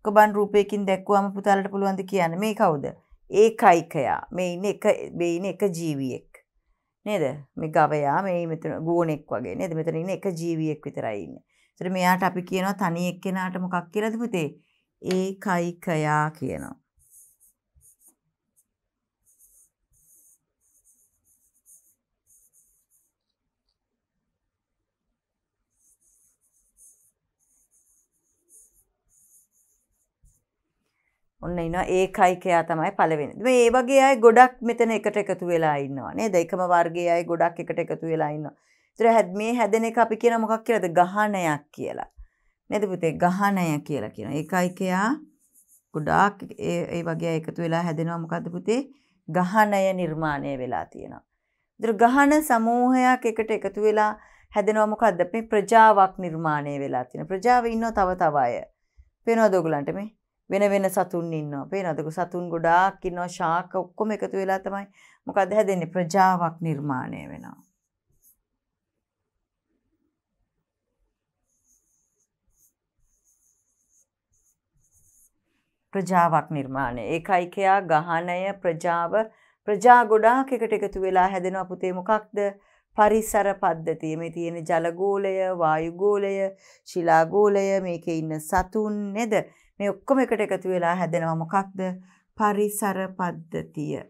කොබන් රූපයකින් දැක්වුවම පුතාලට පුළුවන් ද කියන්න. මේ කවුද? ඒකයිකයා. මේ ඉන්නේ එක මේ ඉන්නේ එක ජීවියෙක්. නේද මේ ගවයා මේ මෙතන ගුවනෙක් වගේ නේද මෙතන ඉන්නේ එක ජීවියෙක් විතරයි ඉන්නේ. ඒතර මෙයාට අපි කියනවා තනි එක්කෙනාට මොකක් කියලාද පුතේ? ඒකයිකයා කියනවා. ඔන්න ඉන්න ඒකයිකයා තමයි පලවෙෙන මේ ඒ වගේ අයි ගොඩක් මෙතන එකට එකතු වෙලා ඉන්නවානේ දෙකම වර්ගේ අයි ගොඩක් එකට එකතු වෙලා ඉන්න තර හැද මේ හැදන එක අපි කියන මොකක් කියලද ගහනයක් කියලා නැදපුතේ ගහනය කියලා කියන ඒකයිකයා ගොඩාක් ඒ වගේ එකතු වෙලා හැදෙනවා මොකක්ද පුතේ ගහනය නිර්මාණය වෙලා තියෙනවා දුර ගහන සමූහයක් එකට එකතු වෙලා හැදෙනවා මොකක්ද මේ ප්‍රජාවක් නිර්මාණය වෙලා තියෙන ප්‍රජාව ඉන්නව තව තව අය පේනවද ඔයගලන්ට මේ වෙන වෙන සතුන් ඉන්නවා. පේනවද? සතුන් ගොඩාක් ඉන්නවා. ශාක ඔක්කොම එකතු වෙලා තමයි මොකද හැදෙන්නේ? ප්‍රජාවක් නිර්මාණය වෙනවා. ප්‍රජාවක් නිර්මාණය. ඒකයිකයා ගහණය ප්‍රජාව ප්‍රජා ගොඩාක් එකට එකතු වෙලා හැදෙනවා පුතේ මොකක්ද? පරිසර පද්ධතිය මේ තියෙන ජල ගෝලය, වායු ගෝලය, ශිලා ගෝලය, මේකේ ඉන්න සතුන් නේද? මේ ඔක්කොම එකට එකතු වෙලා හැදෙනවා මොකක්ද පරිසර පද්ධතිය.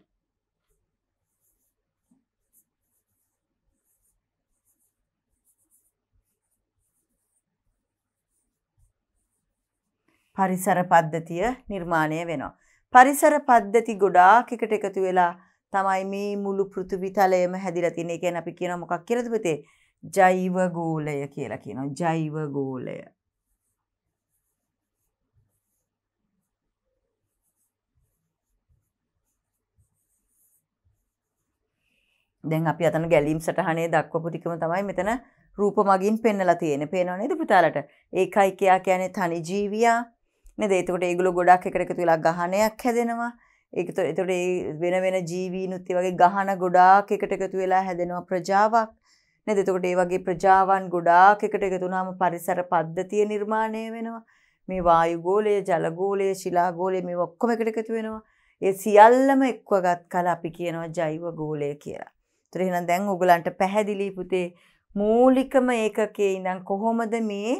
පරිසර පද්ධතිය නිර්මාණය වෙනවා. පරිසර පද්ධති ගොඩාක් එකට එකතු වෙලා තමයි මේ මුළු පෘථිවිතලයම හැදිලා තියෙන්නේ. ඒ කියන්නේ අපි කියනවා මොකක් කියලාද පුතේ? ජෛව ගෝලය කියලා කියනවා. ජෛව ගෝලය. දැන් අපි අතන ගැලීම් සටහනේ දක්වපුටිකම තමයි මෙතන රූප මගින් පෙන්නලා තියෙන පේනවනේද පුතාලට ඒකයි කියා කියන්නේ තනි ජීවියා නේද එතකොට ඒගොල්ලෝ ගොඩක් එකට එකතු වෙලා ගහණයක් හැදෙනවා ඒක එතකොට ඒ වෙන වෙන ජීවීනුත් ඒ වගේ ගහන ගොඩාක් එකට එකතු වෙලා හැදෙනවා ප්‍රජාවක් නේද එතකොට ඒ වගේ ප්‍රජාවන් ගොඩාක් එකට එකතු වුණාම පරිසර පද්ධතිය නිර්මාණය වෙනවා මේ වායු ගෝලය ජල ගෝලය ශිලා ගෝලය මේ ඔක්කොම එකට එකතු වෙනවා ඒ සියල්ලම එක්වගත් කල අපි කියනවා ජෛව ගෝලය කියලා ත්‍රහෙන දැන් උගලන්ට පැහැදිලි පුතේ මූලිකම ඒකකේ ඉඳන් කොහොමද මේ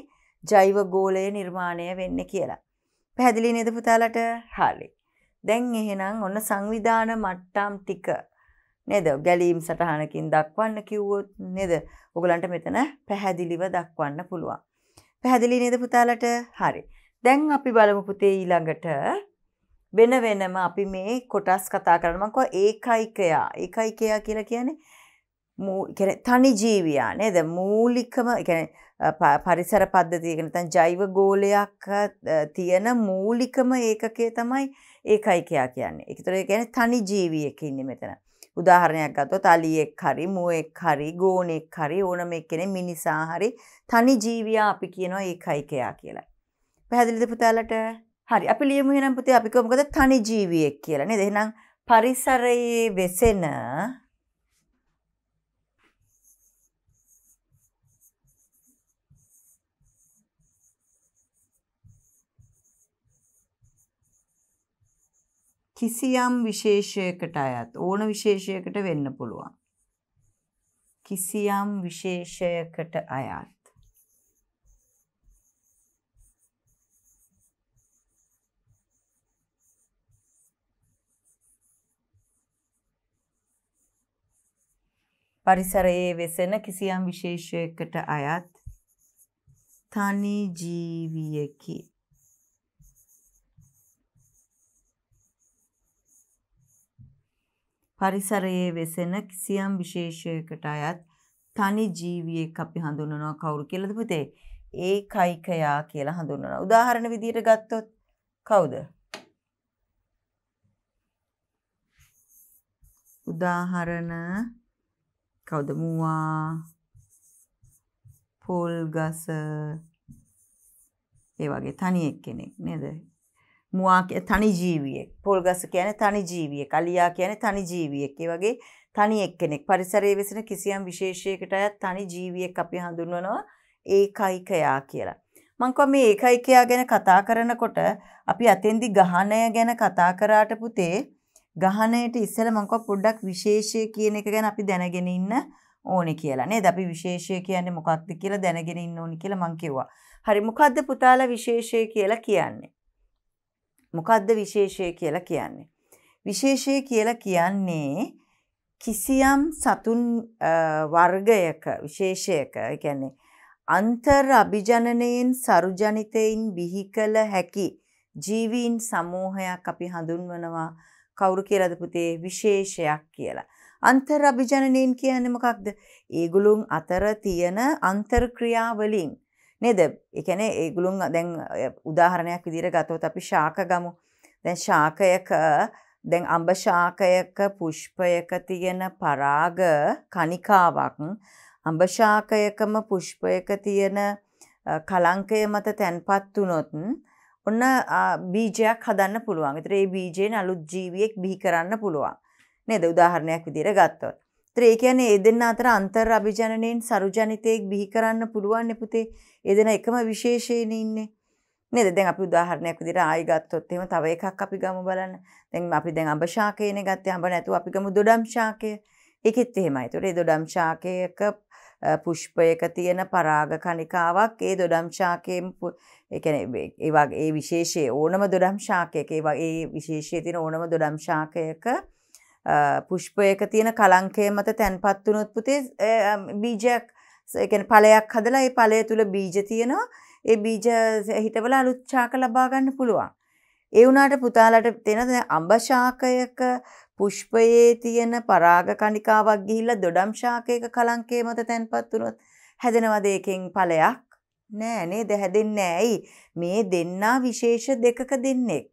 ජෛව ගෝලය නිර්මාණය වෙන්න කියලා. පැහැදිලි නේද පුතාලට? හරි. දැන් එහෙනම් ඔන්න සංවිධාන මට්ටම් ටික නේද? ගැලීම් සටහනකින් දක්වන්න කිව්වොත් නේද? ඔයගලන්ට මෙතන පැහැදිලිව දක්වන්න පුළුවන්. පැහැදිලි නේද පුතාලට? හරි. දැන් අපි බලමු පුතේ ඊළඟට වෙන වෙනම අපි මේ කොටස් කතා කරන්න මං කිව්වා ඒකයිකයා ඒකයිකයා කියලා කියන්නේ තනි ජීවයා නේද මූලිකම පරිසර පද්ධතියක නැත්නම් ජෛව ගෝලයක් තියෙන මූලිකම ඒකකය තමයි ඒකයිකයා කියන්නේ. ඒකතර ඒ කියන්නේ තනි ජීවියෙක් ඉන්නේ මෙතන. උදාහරණයක් ගත්තොත් අලියෙක් හරි මුවෙක් හරි ගෝණෙක් හරි ඕනම එක්කෙනෙක් මිනිසා හරි තනි ජීවියා අපි කියනවා ඒකයිකයා කියලා. පැහැදිලිද පුතාලට? හරි අපි ලියමු එහෙනම් පුතේ අපි කොහොමද තනි ජීවියෙක් කියලා නේද එහෙනම් පරිසරයේ වෙසෙන කිසියම් විශේෂයකට අයත් ඕන විශේෂයකට වෙන්න පුළුවන්. කිසියම් විශේෂයකට අයත් පරිසරයේ වෙසෙන කිසියම් විශේෂයකට අයත් තනි ජීවියකි. පරිසරයේ වෙසෙන කිසියම් විශේෂයකට අයත් තනි ජීවියෙක් අපි හඳුන්වනවා කවුරු කියලාද පුතේ? ඒකයිකයා කියලා හඳුන්වනවා. උදාහරණ විදිහට ගත්තොත් කවුද? උදාහරණ කවුද මුවා පොල් ගස ඒ වගේ තනියෙක් කෙනෙක් නේද මුවා තනි ජීවියෙක් පොල් ගස කියන්නේ තනි ජීවියෙක් අලියා කියන්නේ තනි ජීවියෙක් ඒ වගේ තනි එක්කෙනෙක් පරිසරයේ වෙසෙන කිසියම් විශේෂයකට අයත් තනි ජීවියෙක් අපි හඳුන්වනවා ඒකයිකයා කියලා. මං කිව්වා මේ ඒකයිකයා ගැන කතා කරනකොට අපි අතෙන්දි ගහණය ගැන කතා කරාට පුතේ ගහණයට ඉස්සෙල්ලා මම කිව්වා පොඩ්ඩක් විශේෂය කියන එක ගැන අපි දැනගෙන ඉන්න ඕනේ කියලා නේද? අපි විශේෂය කියන්නේ මොකක්ද කියලා දැනගෙන ඉන්න ඕනේ කියලා මම කිව්වා. හරි මොකද්ද පුතාලා විශේෂය කියලා කියන්නේ? මොකද්ද විශේෂය කියලා කියන්නේ? විශේෂය කියලා කියන්නේ කිසියම් සතුන් වර්ගයක විශේෂයක කියන්නේ අන්තර් අභිජනනයෙන් සරුජනිතයින් බිහි කළ හැකි ජීවීන් සමූහයක් අපි හඳුන්වනවා කවුරු කියලාද පුතේ විශේෂයක් කියලා. අන්තර් අභිජනනයෙන් කියන්නේ මොකක්ද? ඒගොල්ලන් අතර තියෙන අන්තර්ක්‍රියා වලින් නේද? ඒ කියන්නේ ඒගොල්ලන් දැන් උදාහරණයක් විදිහට ගත්තොත් අපි ශාක ගමු. දැන් ශාකයක දැන් අඹ ශාකයක පුෂ්පයක තියෙන පරාග කණිකාවක් අඹ ශාකයකම පුෂ්පයක තියෙන කලංකය මත තැන්පත් වුනොත් ඔන්න බීජයක් හදන්න පුළුවන් තරේ බීජයෙන් අලුත් ජීවියෙක් බිහි කරන්න පුළුවන් නේද උදාහරණයක් විදිර ගත්තොත් ත්‍රේ කියන්නේ ඒ දෙන්න අතර අන්තර් අභිජනනයෙන් සරුජනිතයෙක් බිහි කරන්න පුළුවන් පුතේ ඒ දෙන එකම විශේෂයෙන් ඉන්නේ නේද දැන් අපි උදාහරණයක් විදිහට ආයි ගත්තොත් එහෙම තව එකක් අපි ගමු බලන්න දැන් අපි දැන් අඹ ශාකයනේ ගත්තේ අඹ නැතුව අපි ගමු දොඩම් ශාකය ඒකෙත් එහෙමයි ඒතකොට ඒ දොඩම් ශාකයක පුෂ්පයක තියෙන පරාග කණිකාවක් ඒ දොඩම් ශාකයෙන් එකන ඒවා ඒ විශේෂයේ ඕනම දොඩම් ශාකයක ඒවා ඒ විශේෂය තින ඕනම දොඩම් ශාකයක පුෂ්පයක තියෙන කලංකය මත තැන්පත් වනුත් පුතේ බීජයක් එකන පලයක් හදලා ඒ පලය තුළ බීජ තියෙනවා ඒ බීජ හිටවල අලුත්චාක ලබාගන්න පුළුවන්. ඒ වුණට පුතාලට තියෙන අම්භශාකයක පුෂ්පයේ තියෙන පරාග කණිකාවක් ගිහිල්ල දොඩම් ශාකයක කලංකේ මත තැන්පත් වුණොත් හැදෙනවදයකින් පලයක් නෑ නේද හැදෙන්නේ ඇයි මේ දෙන්නා විශේෂ දෙකක දෙන්නෙක්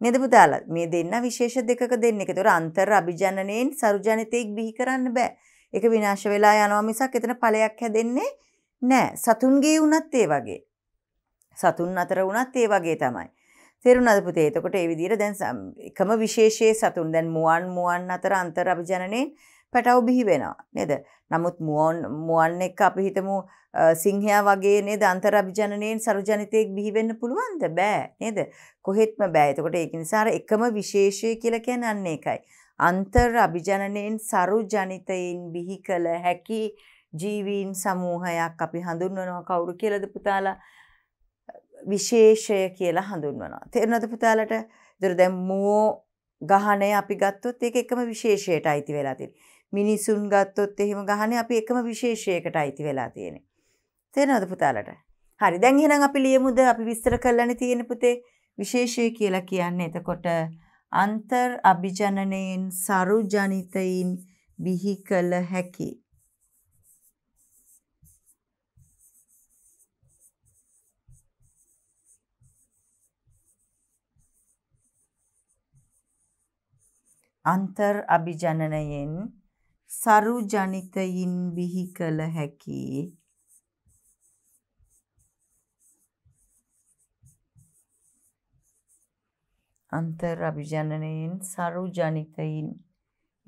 නේද පුතාලා මේ දෙන්නා විශේෂ දෙකක දෙන්නෙක් ඒතොර අන්තර් අභිජනනයෙන් සරුජනිතෙක් බිහි කරන්න බෑ ඒක විනාශ වෙලා යනවා මිසක් එතන ඵලයක් හැදෙන්නේ නෑ සතුන්ගේ වුණත් ඒ වගේ සතුන් අතර වුණත් ඒ වගේ තමයි තේරුණාද පුතේ එතකොට ඒ විදිහට දැන් එකම විශේෂයේ සතුන් දැන් මුවන් මුවන් අතර අන්තර් අභිජනනයෙන් පැටව් බිහි වෙනවා නේද නමුත් මුවන් මුවන් එක්ක අපි හිතමු සිංහයා වගේ නේද අන්තරාභිජනනයෙන් සරුජනිතයෙක් බිහි වෙන්න පුළුවන්ද බෑ නේද කොහෙත්ම බෑ එතකොට ඒක නිසා එකම විශේෂය කියලා කියන්නේ අන්න ඒකයි අන්තරාභිජනනයෙන් සරුජනිතයෙන් බිහි කළ හැකි ජීවීන් සමූහයක් අපි හඳුන්වනවා කවුරු කියලාද පුතාලා විශේෂය කියලා හඳුන්වනවා තේරෙනවද පුතාලට දර දැන් මුවෝ ගහනය අපි ගත්තොත් ඒක එකම විශේෂයට අයිති වෙලා තියෙනවා මිනිසුන් ගත්තොත් එහෙම ගහන අපි එකම විශේෂයකට අයිති වෙලා තියෙන. තේනවද පුතාලට? හරි දැන් එහෙනම් අපි ලියමුද අපි විස්තර කරන්න තියෙන පුතේ විශේෂය කියලා කියන්නේ එතකොට අන්තර් අභිජනනයෙන් සරු ජනිතයින් බිහි කළ හැකි අන්තර් අභිජනනයෙන් සරු ජනිතයින් බිහි කළ හැකි අන්තර් අභිජනනයෙන් සරු ජනිතයින්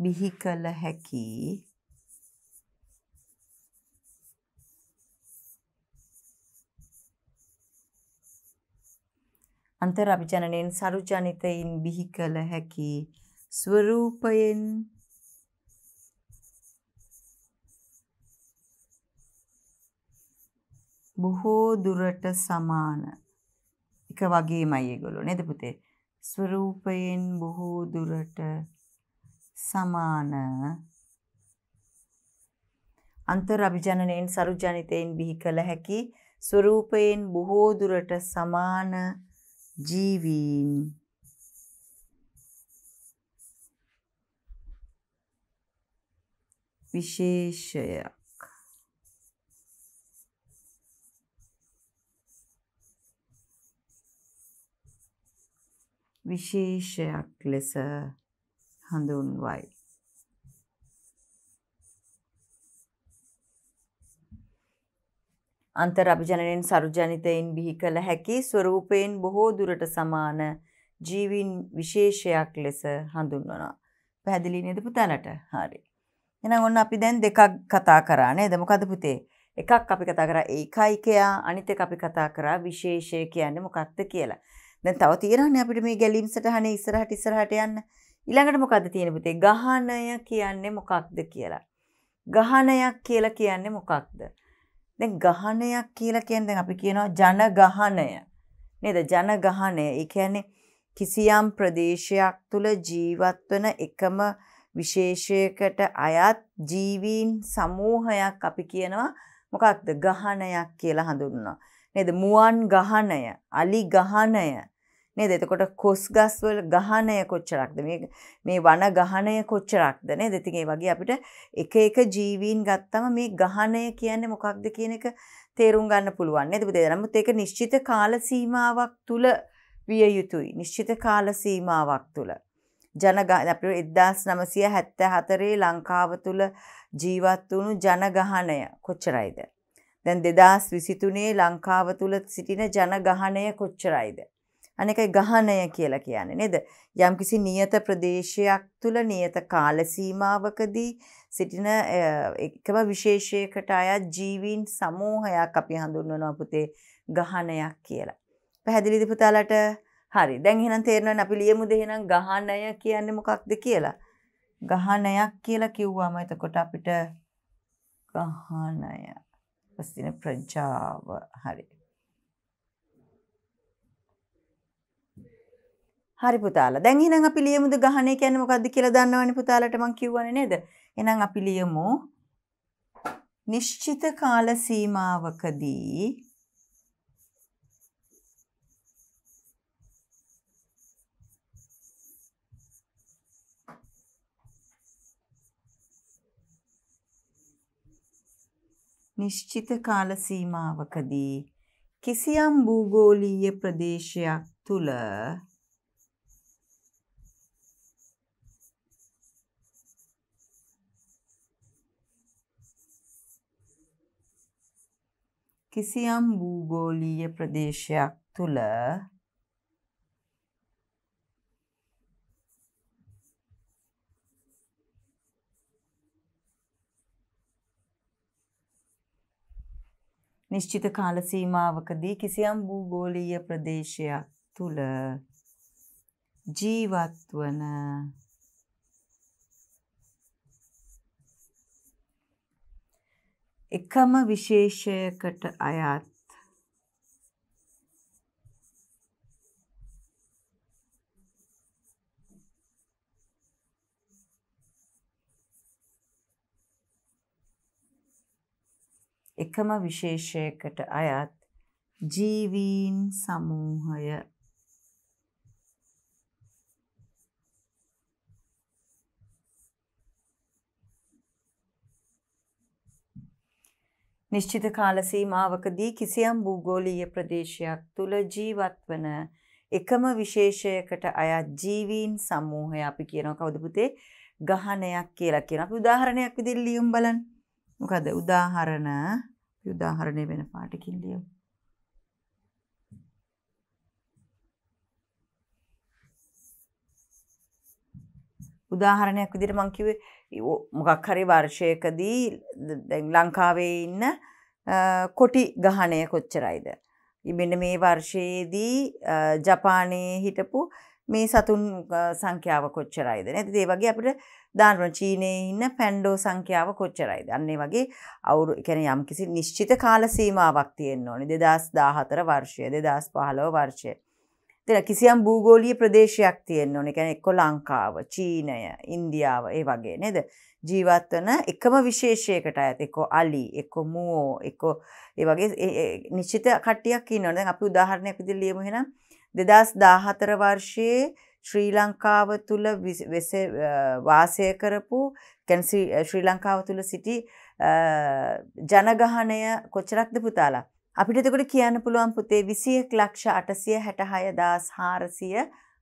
බිහි කළ හැකි අන්තර් අභිජනනයෙන් සරු ජනිතයින් බිහි කළ හැකි ස්වරූපයෙන් බොහෝ දුරට සමාන. එක වගේමයි ඒගොල්ලෝ නේද පුතේ? ස්වરૂපයෙන් බොහෝ දුරට සමාන අන්තර් අභිජනනයෙන් සරුජනිතයෙන් බිහි කළ හැකි ස්වરૂපයෙන් බොහෝ දුරට සමාන ජීවීන් විශේෂය විශේෂයක් ලෙස හඳුන්වයි. අන්තරබිජනනෙන් සරුජනිතයින් බිහි කළ හැකි ස්වරූපයෙන් බොහෝ දුරට සමාන ජීවීන් විශේෂයක් ලෙස හඳුන්වනවා. පැහැදිලි නේද පුතාලට? හරි. එහෙනම් ඔන්න අපි දැන් දෙකක් කතා කරා නේද? මොකද පුතේ? එකක් අපි කතා කරා ඒකායිකයා අනිත් එක අපි කතා කරා විශේෂය කියන්නේ මොකක්ද කියලා. දැන් තව තීරණයක් අපිට මේ ගැලීම් සටහනේ ඉස්සරහට ඉස්සරහට යන්න. ඊළඟට මොකද්ද තියෙන පුතේ? ගහණය කියන්නේ මොකක්ද කියලා. ගහණයක් කියලා කියන්නේ මොකක්ද? දැන් ගහණයක් කියලා කියන්නේ දැන් අපි කියනවා ජන ගහණය. නේද? ජන ගහණය. ඒ කියන්නේ කිසියම් ප්‍රදේශයක් තුල ජීවත් වන එකම විශේෂයකට අයත් ජීවීන් සමූහයක් අපි කියනවා මොකක්ද ගහණයක් කියලා හඳුන්වනවා. නේද මුවන් ගහනය අලි ගහනය නේද එතකොට කොස් ගස්වල ගහනය කොච්චරක්ද මේ මේ වන ගහනය කොච්චරක්ද නේද ඉතින් ඒ වගේ අපිට එක එක ජීවීන් ගත්තම මේ ගහනය කියන්නේ මොකක්ද කියන එක තේරුම් ගන්න පුළුවන් නේද පුතේ නමුත් ඒක නිශ්චිත කාල සීමාවක් තුල විය යුතුයි නිශ්චිත කාල සීමාවක් තුල ජන අපිට 1974 ලංකාව තුල ජීවත් වුණු ජනගහනය කොච්චරයිද දැන් 2023 ලංකාව තුල සිටින ජනගහණය කොච්චරයිද? අනෙකයි ගහණය කියලා කියන්නේ නේද? යම්කිසි නියත ප්‍රදේශයක් තුල නියත කාල සීමාවකදී සිටින එකම විශේෂයකට අයත් ජීවීන් සමූහයක් අපි හඳුන්වනවා පුතේ ගහණයක් කියලා. පැහැදිලිද පුතාලට? හරි. දැන් එහෙනම් තේරෙනවනේ අපි ලියමුද එහෙනම් ගහණය කියන්නේ මොකක්ද කියලා. ගහණයක් කියලා කිව්වම එතකොට අපිට ගහණයක් පස්සේ තියෙන ප්‍රඥාව හරි. හරි පුතාලා. දැන් එහෙනම් අපි ලියමුද ගහණය කියන්නේ මොකද්ද කියලා දන්නවනේ පුතාලට මම කියවන්නේ නේද? එහෙනම් අපි ලියමු නිශ්චිත කාල සීමාවකදී නිශ්චිත කාල සීමාවකදී කිසියම් භූගෝලීය ප්‍රදේශයක් තුළ කිසියම් භූගෝලීය ප්‍රදේශයක් තුළ නිශ්චිත කාල සීමාවකදී කිසියම් භූගෝලීය ප්‍රදේශයක් තුල ජීවත් වන එකම විශේෂයකට අයත් එකම විශේෂයකට අයත් ජීවීන් සමූහය නිශ්චිත කාල සීමාවකදී කිසියම් භූගෝලීය ප්‍රදේශයක් තුල ජීවත් වන එකම විශේෂයකට අයත් ජීවීන් සමූහය අපි කියනවා කවුද පුතේ ගහණයක් කියලා කියනවා. අපි උදාහරණයක් විදිහට ලියමු බලන්න. මොකද උදාහරණ උදාහරණය වෙන පාටකින් ලියමු. උදාහරණයක් විදිහට මම කිව්වේ මොකක් හරි වර්ෂයකදී දැන් ලංකාවේ ඉන්න කොටි ගහණය කොච්චරයිද? මෙන්න මේ වර්ෂයේදී ජපානයේ හිටපු මේ සතුන් සංඛ්‍යාව කොච්චරයිද? නේද? ඒ වගේ අපිට දාන්න චීනයේ ඉන්න පැන්ඩෝ සංඛ්‍යාව කොච්චරයිද අන්නේ වගේ අවුරු එකැන යම්කිසි නිශ්චිත කාල සීමාවක් තියෙන් ඕනි දෙදස් දාහතර වර්ෂය දෙදස් පහලව වර්ෂය තින කිසියම් භූගෝලිය ප්‍රදේශයක් තියෙන් ඕනි ැන එක්කො ලංකාව චීනය ඉන්දියාව ඒ වගේ නෙද ජීවත්වන එකම විශේෂයකට ඇත එකෝ අලි එක්කො මුවෝ එකෝ ඒ වගේ නිශ්චිත කටියක් නොන අපි උදාහරණය පිදි ලියමුහෙනම් දෙදස් දාහතර වර්ෂයේ ශ්‍රී ලංකාව තුළ වාසය කරපු කැන්සි ශ්‍රී ලංකාව තුළ සිටි ජනගහනය කොච්චරක්ද පුතාලා. අපිට එතකොට කියන්න පුළුවන් පුතේ විසියෙක් ලක්ෂ අටසිය හැටහය දස් හාරසිය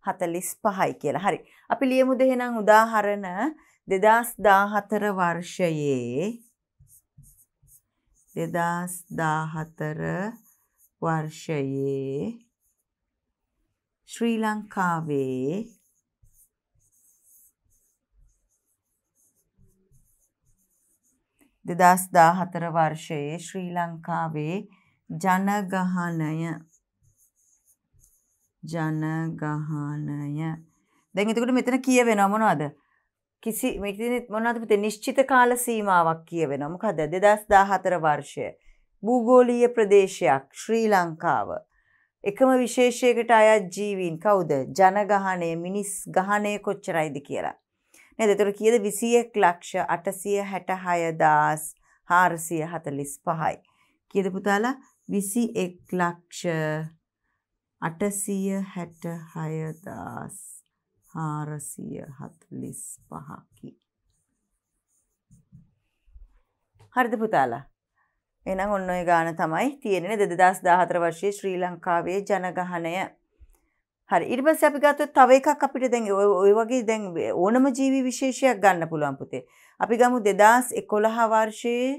හතලිස් පහයි කියලා හරි. අපි ලියමු දෙහෙනම් උදාහරණ දෙදස් දාහතර වර්ෂයේ දෙදස් දාහතර වර්ෂයේ ශ්‍රී ලංකාවේ දෙදස් දාහතර වර්ෂයේ ශ්‍රී ලංකාවේ ජනගහනය ජනගහනය දැන් එතකොට මෙතන කියවෙනවා මොනවද කිසි මොනවද පුතේ නිශ්චිත කාල සීමාවක් කියවෙනවා මොකද 2014 වර්ෂය භූගෝලීය ප්‍රදේශයක් ශ්‍රී ලංකාව එකම විශේෂයකට අයත් ජීවීන් කවුද? ජනගහණය, මිනිස් ගහණය කොච්චරයිද කියලා. නේද? ඒතර කීයද 21 ලක්ෂ 866445යි. කීයද පුතාලා? 21 ලක්ෂ 866445කි. හරිද පුතාලා? එහෙනම් ඔන්න ඔය ගාන තමයි තියෙන්නේ 2014 වර්ෂයේ ශ්‍රී ලංකාවේ ජනගහනය. හරි ඊට පස්සේ අපි ගත්තොත් තව එකක් අපිට දැන් ওই වගේ දැන් ඕනම ජීවි විශේෂයක් ගන්න පුළුවන් පුතේ. අපි ගමු 2011 වර්ෂයේ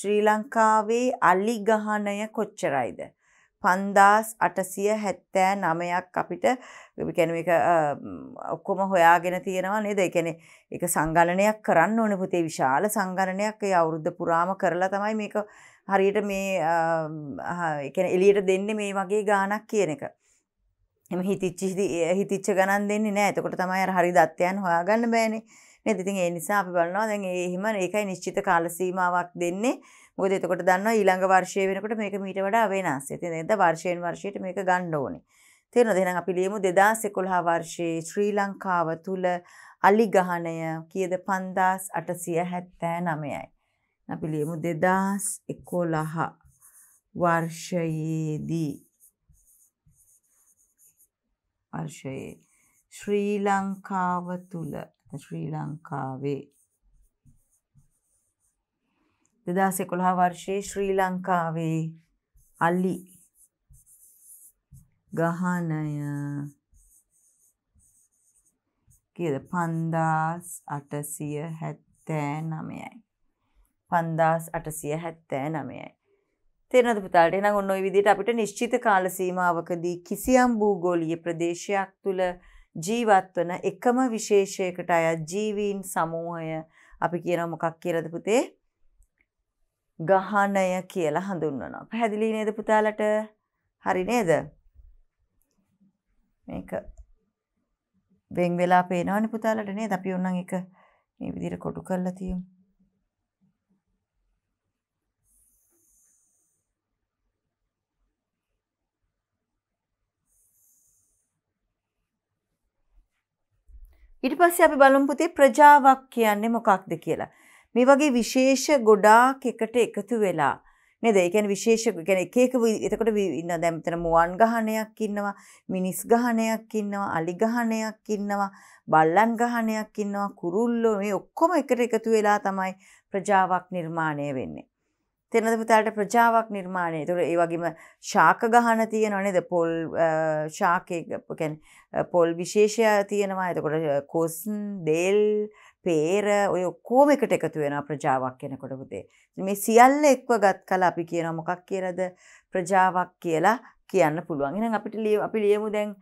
ශ්‍රී ලංකාවේ අලි ගහනය කොච්චරයිද? පන්දාස් අටසිය හැත්තෑ නමයක් අපිට කැන එක ඔක්කොම හොයාගෙන තියෙනවා නේද එකන එක සංගලනයක් කරන්න ඕන පුතේ විශාල සංගණනයක් අවුරුද්ධ පුරාම කරලා තමයි මේක හරියට මේ එලියට දෙන්න මේ වගේ ගානක් කියන එක. එම හිතිච්චි හිතිච්ච ගණන් දෙන්නේ නෑ එතකොට තමයි හරි දත්වයන් හොයාගන්න බෑනේ නේද ඉතින් ඒ නිසා අපි බලනවා දැන් එහෙම ඒකයි නිශ්චිත කාල සීමාවක් දෙන්නේ මොකද එතකොට දන්නවා ඊළඟ වර්ෂය වෙනකොට මේක මීට වඩා වෙනස්. ඉතින් දැන් වර්ෂයෙන් වර්ෂයට මේක ගන්න ඕනේ. තේරෙනවද? එහෙනම් අපි ලියමු 2011 වර්ෂයේ ශ්‍රී ලංකාව තුල අලි ගහණය කීයද 5879යි. අපි ලියමු දෙදස් එකොළහ වර්ෂයේදී වර්ෂයේ ශ්‍රී ලංකාව තුළ ශ්‍රී ලංකාවේ දෙදස් එකොළහ වර්ෂයේ ශ්‍රී ලංකාවේ අලි ගහනය කියද පන්දාස් අටසිය හැත්තෑ නමයයි පන්දස් අටසිය හැත්තෑ නමයයි. තෙරනද පුතාට එනම් ඔන්න විදිට අපිට නිශ්චිත කාලසීමාවකදී කිසියම් භූගෝලිය ප්‍රදේශයක් තුළ ජීවත්වන එකම විශේෂයකට අයත් ජීවීන් සමූහය අපි කියන මොකක් කියලද පුතේ ගහනය කියලා හඳුන්වනවා. පැහැදිලි නේද පුතාලට හරි නේද? මේක වෙන් වෙලා පේනවනේ පුතාලට නේද? අපි ඕනනම් එක මේ විදිහට කොටු කරලා තියමු. ඊට පස්සේ අපි බලමු පුතේ ප්‍රජාවක් කියන්නේ මොකක්ද කියලා. මේ වගේ විශේෂ ගොඩාක් එකට එකතු වෙලා නේද? ඒ කියන්නේ විශේෂ කියන්නේ එක එක එතකොට ඉන්න දැන් මෙතන මුවන් ගහණයක් ඉන්නවා, මිනිස් ගහණයක් ඉන්නවා, අලි ගහණයක් ඉන්නවා, බල්ලන් ගහණයක් ඉන්නවා, කුරුල්ලෝ මේ ඔක්කොම එකට එකතු වෙලා තමයි ප්‍රජාවක් නිර්මාණය වෙන්නේ. තෙනද පුතාලට ප්‍රජාවක් නිර්මාණය තුළ ඒ වගේම ශාක ගහන තියෙනනේද පොල් ශාකයකැන් පොල් විශේෂය තියෙනවා එතකොට කොස්න් දේල් පේර ඔය ඔක්කෝම එකට එකතු වෙන ප්‍රජාවක් කෙනකොට පුතේ මේ සියල්ල එක්ව ගත් කල අපි කියන මොකක් කියරද ප්‍රජාවක් කියලා කියන්න පුළුවන් එනම් අපිට ලිය අපි ලියමු දැන්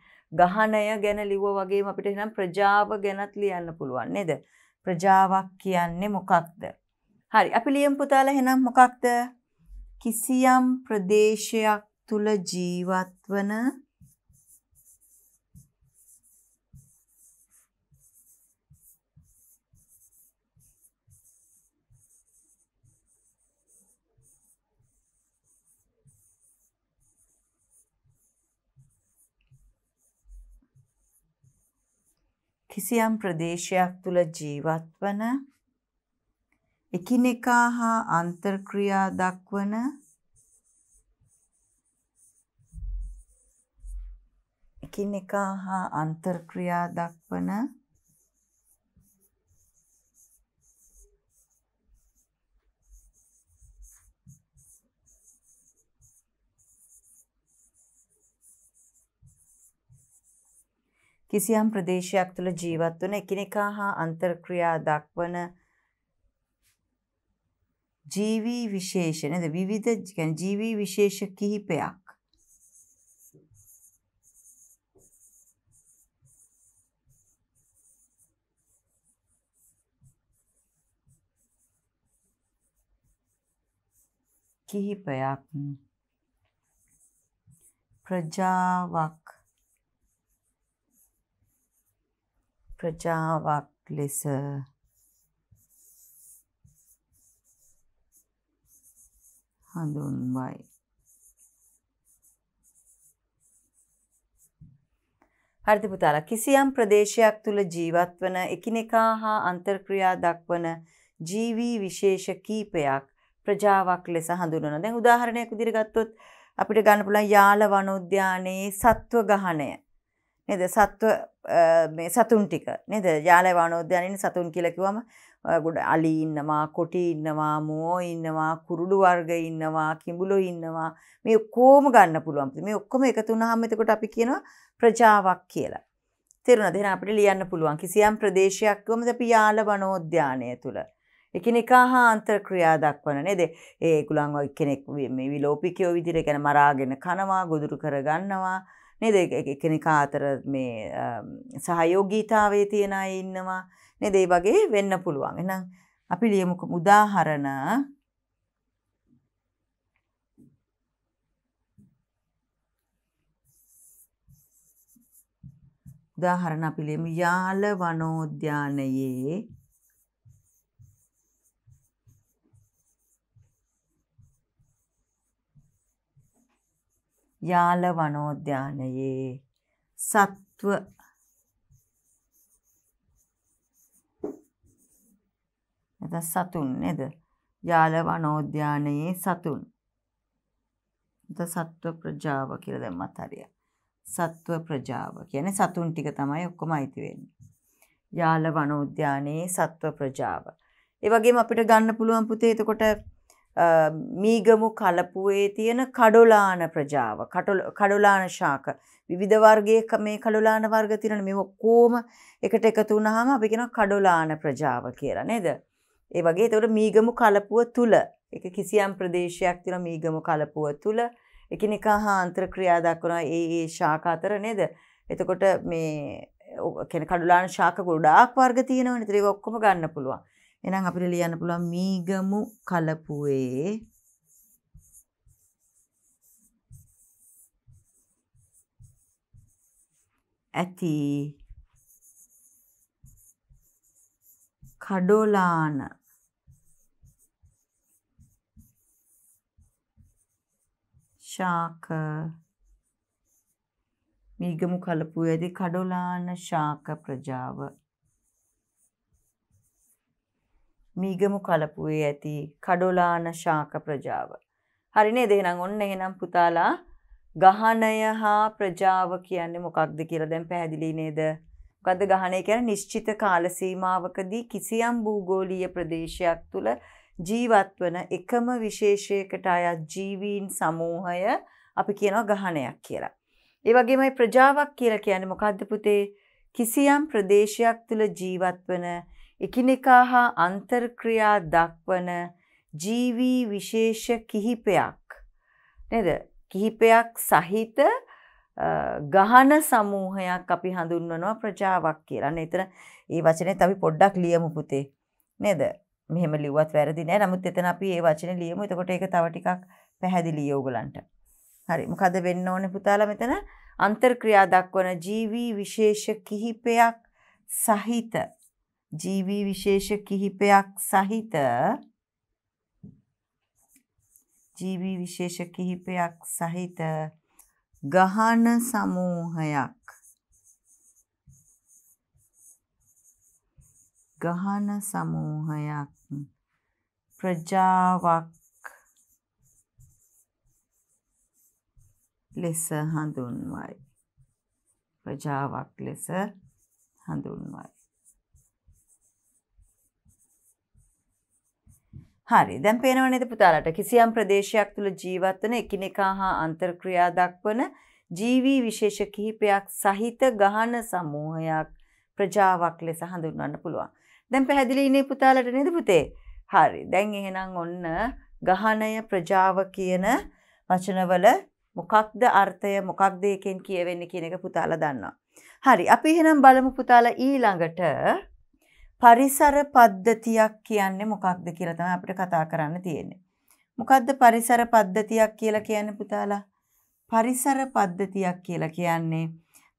ගහනය ගැන ලිව වගේ අපිට නම් ප්‍රජාව ගැනත් ලියන්න පුළුවන් නේද ප්‍රජාවක් කියන්නේ මොකක්ද හරි අපි ලියම් පුතාලා එහෙනම් මොකක්ද කිසියම් ප්‍රදේශයක් තුල ජීවත් වන කිසියම් ප්‍රදේශයක් තුල ජීවත් වන එකිනෙකා හා අන්තර්ක්‍රියා දක්වන එකිනෙකා හා අන්තර්ක්‍රියා දක්වන කිසියම් ප්‍රදේශයක් තුළ ජීවත් වන එකිනෙකා හා අන්තර්ක්‍රියා දක්වන ජීවි විශේෂ නේද විවිධ කියන්නේ ජීවි විශේෂ කිහිපයක් කිහිපයක් ප්‍රජාවක් ප්‍රජාවක් ලෙස හඳුන්වයි. හරිද පුතාලා කිසියම් ප්‍රදේශයක් තුල ජීවත් වන එකිනෙකා හා අන්තර්ක්‍රියා දක්වන ජීවි විශේෂ කීපයක් ප්‍රජාවක් ලෙස හඳුන්වනවා. දැන් උදාහරණයක් විදිහට ගත්තොත් අපිට ගන්න පුළුවන් යාල වනෝද්‍යානයේ සත්ව ගහණය. නේද? සත්ව මේ සතුන් ටික නේද? යාල වනෝද්‍යානයේ සතුන් කියලා කිව්වම අලි ඉන්නවා කොටි ඉන්නවා මෝ ඉන්නවා කුරුළු වර්ග ඉන්නවා කිඹුලු ඉන්නවා මේ ඔක්කොම ගන්න පුළුවන් මේ ඔක්කොම එකතු වුණාම එතකොට අපි කියනවා ප්‍රජාවක් කියලා තේරුණාද එහෙනම් අපිට ලියන්න පුළුවන් කිසියම් ප්‍රදේශයක් කොහොමද අපි යාල වනෝද්‍යානය තුළ එකිනෙකා හා අන්තර් ක්‍රියා දක්වන නේද ඒ ගුලන් කෙනෙක් මේ විලෝපිකයෝ විදිහට ගැන මරාගෙන කනවා ගොදුරු කරගන්නවා නේද කෙනෙකා අතර මේ සහයෝගීතාවය තියෙන අය ඉන්නවා නේද? ඒ වගේ වෙන්න පුළුවන්. එහෙනම් අපි ලියමුකෝ උදාහරණ උදාහරණ අපි ලියමු යාල වනෝද්‍යානයේ යාල වනෝද්‍යානයේ සත්ව නැත්නම් සතුන් නේද? යාල වනෝද්‍යානයේ සතුන්. ද සත්ව ප්‍රජාව කියලා දැම්මත් හරියට. සත්ව ප්‍රජාව කියන්නේ සතුන් ටික තමයි ඔක්කොම අයිති වෙන්නේ. යාල වනෝද්‍යානයේ සත්ව ප්‍රජාව. ඒ වගේම අපිට ගන්න පුළුවන් පුතේ එතකොට මීගමු කලපුවේ තියෙන කඩොලාන ප්‍රජාව කඩොලාන ශාක විවිධ වර්ගයේ මේ කඩොලාන වර්ග තියෙන මේ ඔක්කොම එකට එකතු වුණාම අපි කියනවා කඩොලාන ප්‍රජාව කියලා නේද? ඒ වගේ එතවට මීගමු කලපුුව තුළ එක කිසියම් ප්‍රදේශයක් තුළ මීගමු කලපුුව තුළ එකන එක හාන්ත්‍ර ක්‍රියා දක්වනා ඒ ඒ ශාකාතර නේද එතකොට මේ කෙන කඩුලාන ශාක ගොඩාක් වර්ග තියෙනවන තරේ ඔක්කොම ගන්න පුළුවන් එනම් අපිට ලියන්න පුළුවන් මීගමු කලපුවේ ඇති කඩෝලාන ශාක මීගමු කලපුවේදී කඩොලාන ශාක ප්‍රජාව මීගමු කලපුවේ ඇති කඩොලාන ශාක ප්‍රජාව හරි නේද එහෙනම් ඔන්න එහෙනම් පුතාලා ගහණය හා ප්‍රජාව කියන්නේ මොකක්ද කියලා දැන් පැහැදිලි නේද මොකද්ද ගහණය කියන්නේ නිශ්චිත කාල සීමාවකදී කිසියම් භූගෝලීය ප්‍රදේශයක් තුළ ජීවත් වන එකම විශේෂයකට අයත් ජීවීන් සමූහය අපි කියනවා ගහනයක් කියලා. ඒ වගේමයි ප්‍රජාවක් කියලා කියන්නේ මොකද්ද පුතේ? කිසියම් ප්‍රදේශයක් තුල ජීවත් වන එකිනෙකා හා අන්තර්ක්‍රියා දක්වන ජීවී විශේෂ කිහිපයක් නේද? කිහිපයක් සහිත ගහන සමූහයක් අපි හඳුන්වනවා ප්‍රජාවක් කියලා. අන්න එතන මේ වචනේ අපි පොඩ්ඩක් ලියමු පුතේ. නේද? මෙහෙම ලිව්වත් වැරදි නෑ. නමුත් එතන අපි ඒ වචනේ ලියමු. එතකොට ඒක තව ටිකක් පැහැදිලියි ඕගලන්ට. හරි. මොකද වෙන්න ඕනේ පුතාලා මෙතන අන්තර්ක්‍රියා දක්වන ජීවි විශේෂ කිහිපයක් සහිත ජීවි විශේෂ කිහිපයක් සහිත ජීවි විශේෂ කිහිපයක් සහිත ගහන සමූහයක් ගහන සමූහයක් ප්‍රජාවක් ලෙස හඳුන්වයි. ප්‍රජාවක් ලෙස හඳුන්වයි. හරි දැන් පේනව නේද පුතාලට කිසියම් ප්‍රදේශයක් තුළ ජීවත් වන එකිනෙකා හා අන්තර්ක්‍රියා දක්වන ජීවී විශේෂ කිහිපයක් සහිත ගහන සමූහයක් ප්‍රජාවක් ලෙස හඳුන්වන්න පුළුවන්. දැන් පැහැදිලි ඉන්නේ පුතාලට නේද පුතේ? හරි දැන් එහෙනම් ඔන්න ගහනය ප්‍රජාව කියන වචනවල මොකක්ද අර්ථය මොකක්ද එකෙන් කියවෙන්න කියන එක පුතාල දන්නවා. හරි අපි එහෙනම් බලමු පුතාල ඊළඟට පරිසර පද්ධතියක් කියන්නේ මොකක්ද කියලා තමයි අපිට කතා කරන්න තියෙන්නේ. මොකක්ද පරිසර පද්ධතියක් කියලා කියන්නේ පුතාලා? පරිසර පද්ධතියක් කියලා කියන්නේ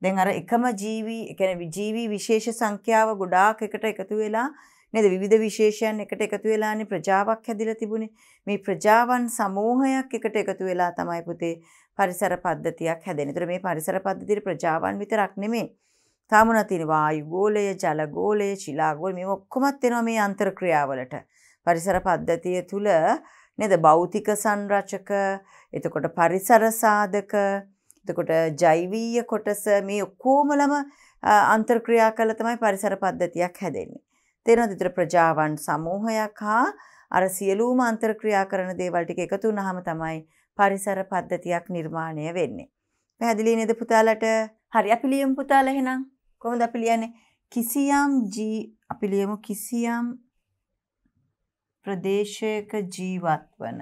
දැන් අර එකම ජීවි කියන්නේ ජීවි විශේෂ සංඛ්‍යාව ගොඩාක් එකට එකතු වෙලා නේද විවිධ විශේෂයන් එකට එකතු වෙලානේ ප්‍රජාවක් හැදිලා තිබුණේ මේ ප්‍රජාවන් සමූහයක් එකට එකතු වෙලා තමයි පුතේ පරිසර පද්ධතියක් හැදෙන්නේ. ඒතර මේ පරිසර පද්ධතියේ ප්‍රජාවන් විතරක් නෙමෙයි. තාමුණා තියෙන වායු ගෝලය, ජල ගෝලය, ශිලා ගෝලය මේ ඔක්කොමත් එනවා මේ අන්තර් ක්‍රියාවලට. පරිසර පද්ධතිය තුල නේද භෞතික සංරචක එතකොට පරිසර සාධක එතකොට ජෛවීය කොටස මේ ඔක්කොමලම අන්තර්ක්‍රියා කළ තමයි පරිසර පද්ධතියක් හැදෙන්නේ. තේරෙනවද? ප්‍රජාවන් සමූහයක් හා අර සියලුම අන්තර්ක්‍රියා කරන දේවල් ටික එකතු වුනහම තමයි පරිසර පද්ධතියක් නිර්මාණය වෙන්නේ. පැහැදිලි නේද පුතාලට? හරි අපි ලියමු පුතාලා එහෙනම්. කොහොමද අපි ලියන්නේ? කිසියම් ජී අපි ලියමු කිසියම් ප්‍රදේශයක ජීවත් වන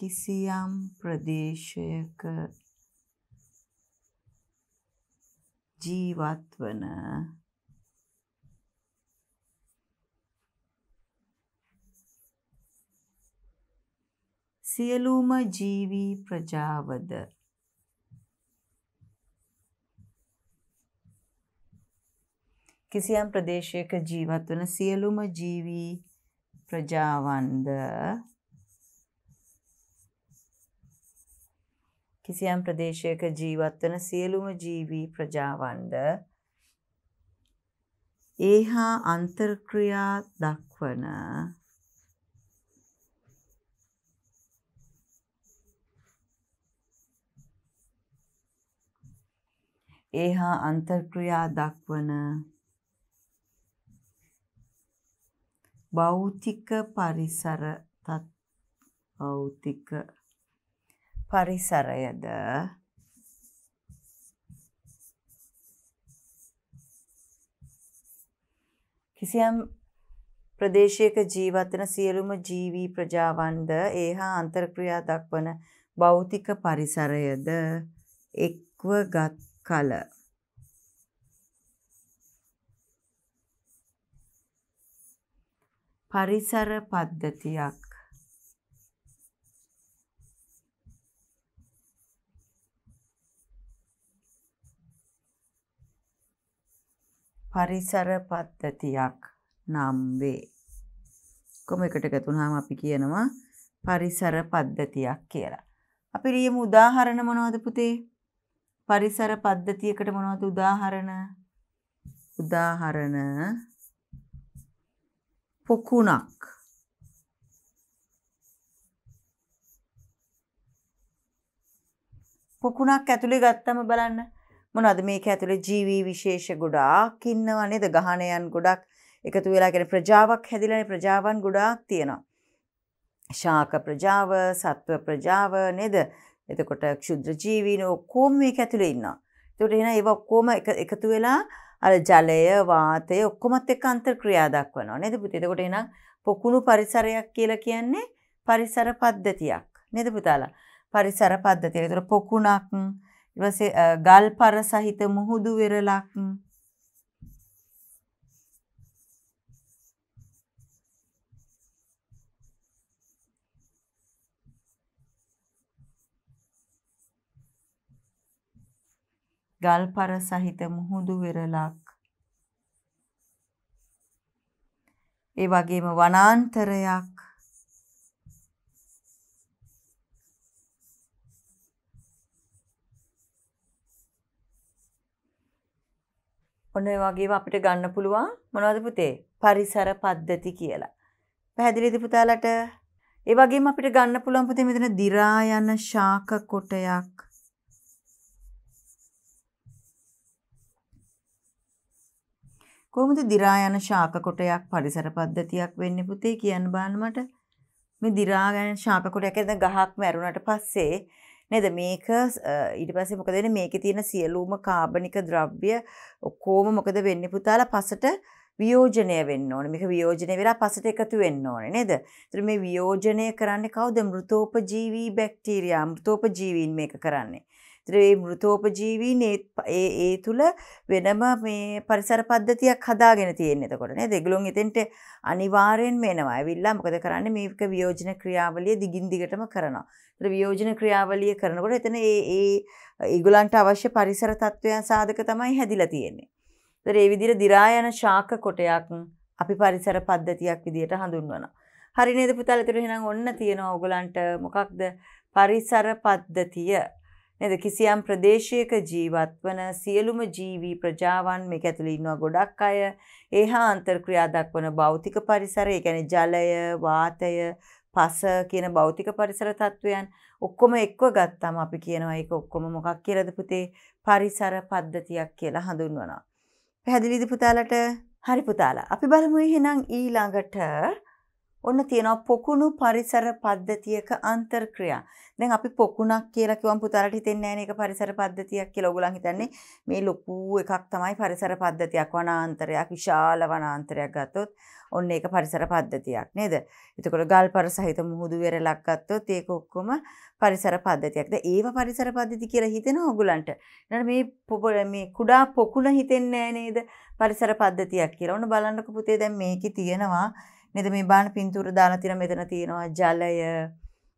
කිසියම් ප්‍රදේශයක ජීවත් වන සියලුම ජීවී ප්‍රජාවද කිසියම් ප්‍රදේශයක ජීවත් වන සියලුම ජීවී ප්‍රජාවන්ද කිසියම් ප්‍රදේශයක ජීවත් වන සියලුම ජීවී ප්‍රජාවන්ද ඒහා අන්තර්ක්‍රියා දක්වන ඒහා අන්තර්ක්‍රියා දක්වන භෞතික පරිසර තත් භෞතික පරිසරයද කිසියම් ප්‍රදේශයක ජීවත්වන සියලුම ජීවී ප්‍රජාවන්ද ඒ හා අන්තර්ක්‍රියා දක්වන භෞතික පරිසරයද එක්ව ගත් කල. පරිසර පද්ධතියක් පරිසර පද්ධතියක් නම් වේ. කොම එකට එකතුනාම අපි කියනවා පරිසර පද්ධතියක් කියලා. අපි ලියමු උදාහරණ මොනවද පුතේ? පරිසර පද්ධතියකට මොනවද උදාහරණ? උදාහරණ පොකුණක් පොකුණක් ඇතුලේ ගත්තම බලන්න මොනවද මේක ඇතුලේ ජීවී විශේෂ ගොඩාක් ඉන්නවා නේද ගහණයන් ගොඩක් එකතු වෙලා කියන ප්‍රජාවක් හැදිලානේ ප්‍රජාවන් ගොඩාක් තියෙනවා. ශාක ප්‍රජාව, සත්ව ප්‍රජාව නේද? එතකොට ක්ෂුද්‍ර ජීවීන් ඔක්කොම මේක ඇතුලේ ඉන්නවා. එතකොට එහෙනම් ඒවා ඔක්කොම එකතු වෙලා අර ජලය, වාතය ඔක්කොමත් එක්ක අන්තර්ක්‍රියා දක්වනවා නේද පුතේ? එතකොට එහෙනම් පොකුණු පරිසරයක් කියලා කියන්නේ පරිසර පද්ධතියක්. නේද පුතාලා? පරිසර පද්ධතිය. ඒතර පොකුණක් ඊට පස්සේ ගල්පර සහිත මුහුදු වෙරළක් ගල්පර සහිත මුහුදු වෙරළක් ඒ වගේම වනාන්තරයක් ඔන්න වගේ අපිට ගන්න පුළුවන් මොනවද පුතේ පරිසර පද්ධති කියලා. පැහැදිලිද පුතාලට? ඒ වගේම අපිට ගන්න පුළුවන් පුතේ මෙතන දිරා යන ශාක කොටයක්. කොහොමද දිරා යන ශාක කොටයක් පරිසර පද්ධතියක් වෙන්නේ පුතේ කියන්න බලන්න මට මේ දිරා යන ශාක කොටයක් දැන් ගහක් මැරුණාට පස්සේ නේද මේක ඊට පස්සේ මොකද වෙන්නේ මේකේ තියෙන සියලුම කාබනික ද්‍රව්‍ය ඔක්කොම මොකද වෙන්නේ පුතාලා පසට වියෝජනය වෙන්න ඕනේ මේක වියෝජනය වෙලා පසට එකතු වෙන්න ඕනේ නේද එතකොට මේ වියෝජනය කරන්නේ කවුද මෘතෝපජීවී බැක්ටීරියා මෘතෝපජීවීන් මේක කරන්නේ ඒ මෘතෝපජීවීන් ඒ ඒ තුල වෙනම මේ පරිසර පද්ධතියක් හදාගෙන තියෙන එතකොට නේද? ඒගොල්ලෝ එතෙන්ට අනිවාර්යෙන්ම එනවා. ඇවිල්ලා මොකද කරන්නේ? මේක වියෝජන ක්‍රියාවලිය දිගින් දිගටම කරනවා. ඒතර වියෝජන ක්‍රියාවලිය කරනකොට එතන ඒ ඒ ඒගොල්ලන්ට අවශ්‍ය පරිසර තත්ත්වයන් සාධක තමයි හැදිලා තියෙන්නේ. ඒතර ඒ විදිහට දිරා යන ශාක කොටයක් අපි පරිසර පද්ධතියක් විදිහට හඳුන්වනවා. හරි නේද පුතාලා? ඒතර එහෙනම් ඔන්න තියෙනවා ඔයගොල්ලන්ට මොකක්ද පරිසර පද්ධතිය නේද කිසියම් ප්‍රදේශයක ජීවත් වන සියලුම ජීවි ප්‍රජාවන් මේක ඇතුළේ ඉන්නවා ගොඩක් අය ඒ හා අන්තර්ක්‍රියා දක්වන භෞතික පරිසරය ඒ කියන්නේ ජලය වාතය පස කියන භෞතික පරිසර තත්වයන් ඔක්කොම එක්ව ගත්තාම අපි කියනවා ඒක ඔක්කොම මොකක් කියලාද පුතේ පරිසර පද්ධතියක් කියලා හඳුන්වනවා පැහැදිලිද පුතාලට හරි පුතාලා අපි බලමු එහෙනම් ඊළඟට ඔන්න තියෙනවා පොකුණු පරිසර පද්ධතියක අන්තර්ක්‍රියා. දැන් අපි පොකුණක් කියලා කිව්වම පුතාලට හිතෙන්නේ නැහැ පරිසර පද්ධතියක් කියලා. ඔයගොල්ලන් හිතන්නේ මේ ලොකු එකක් තමයි පරිසර පද්ධතියක් වනාන්තරයක් විශාල වනාන්තරයක් ගත්තොත් ඔන්න ඒක පරිසර පද්ධතියක් නේද? එතකොට ගල්පර සහිත මුහුදු වෙරළක් ගත්තොත් ඒක ඔක්කොම පරිසර පද්ධතියක්. දැන් ඒව පරිසර පද්ධති කියලා හිතෙනවා ඔයගොල්ලන්ට. මේ මේ කුඩා පොකුණ හිතෙන්නේ නේද? පරිසර පද්ධතියක් කියලා. ඔන්න බලන්නකෝ පුතේ දැන් මේකේ තියෙනවා නේද මේ බාන පින්තූර දාලා තියෙන මෙතන තියෙනවා ජලය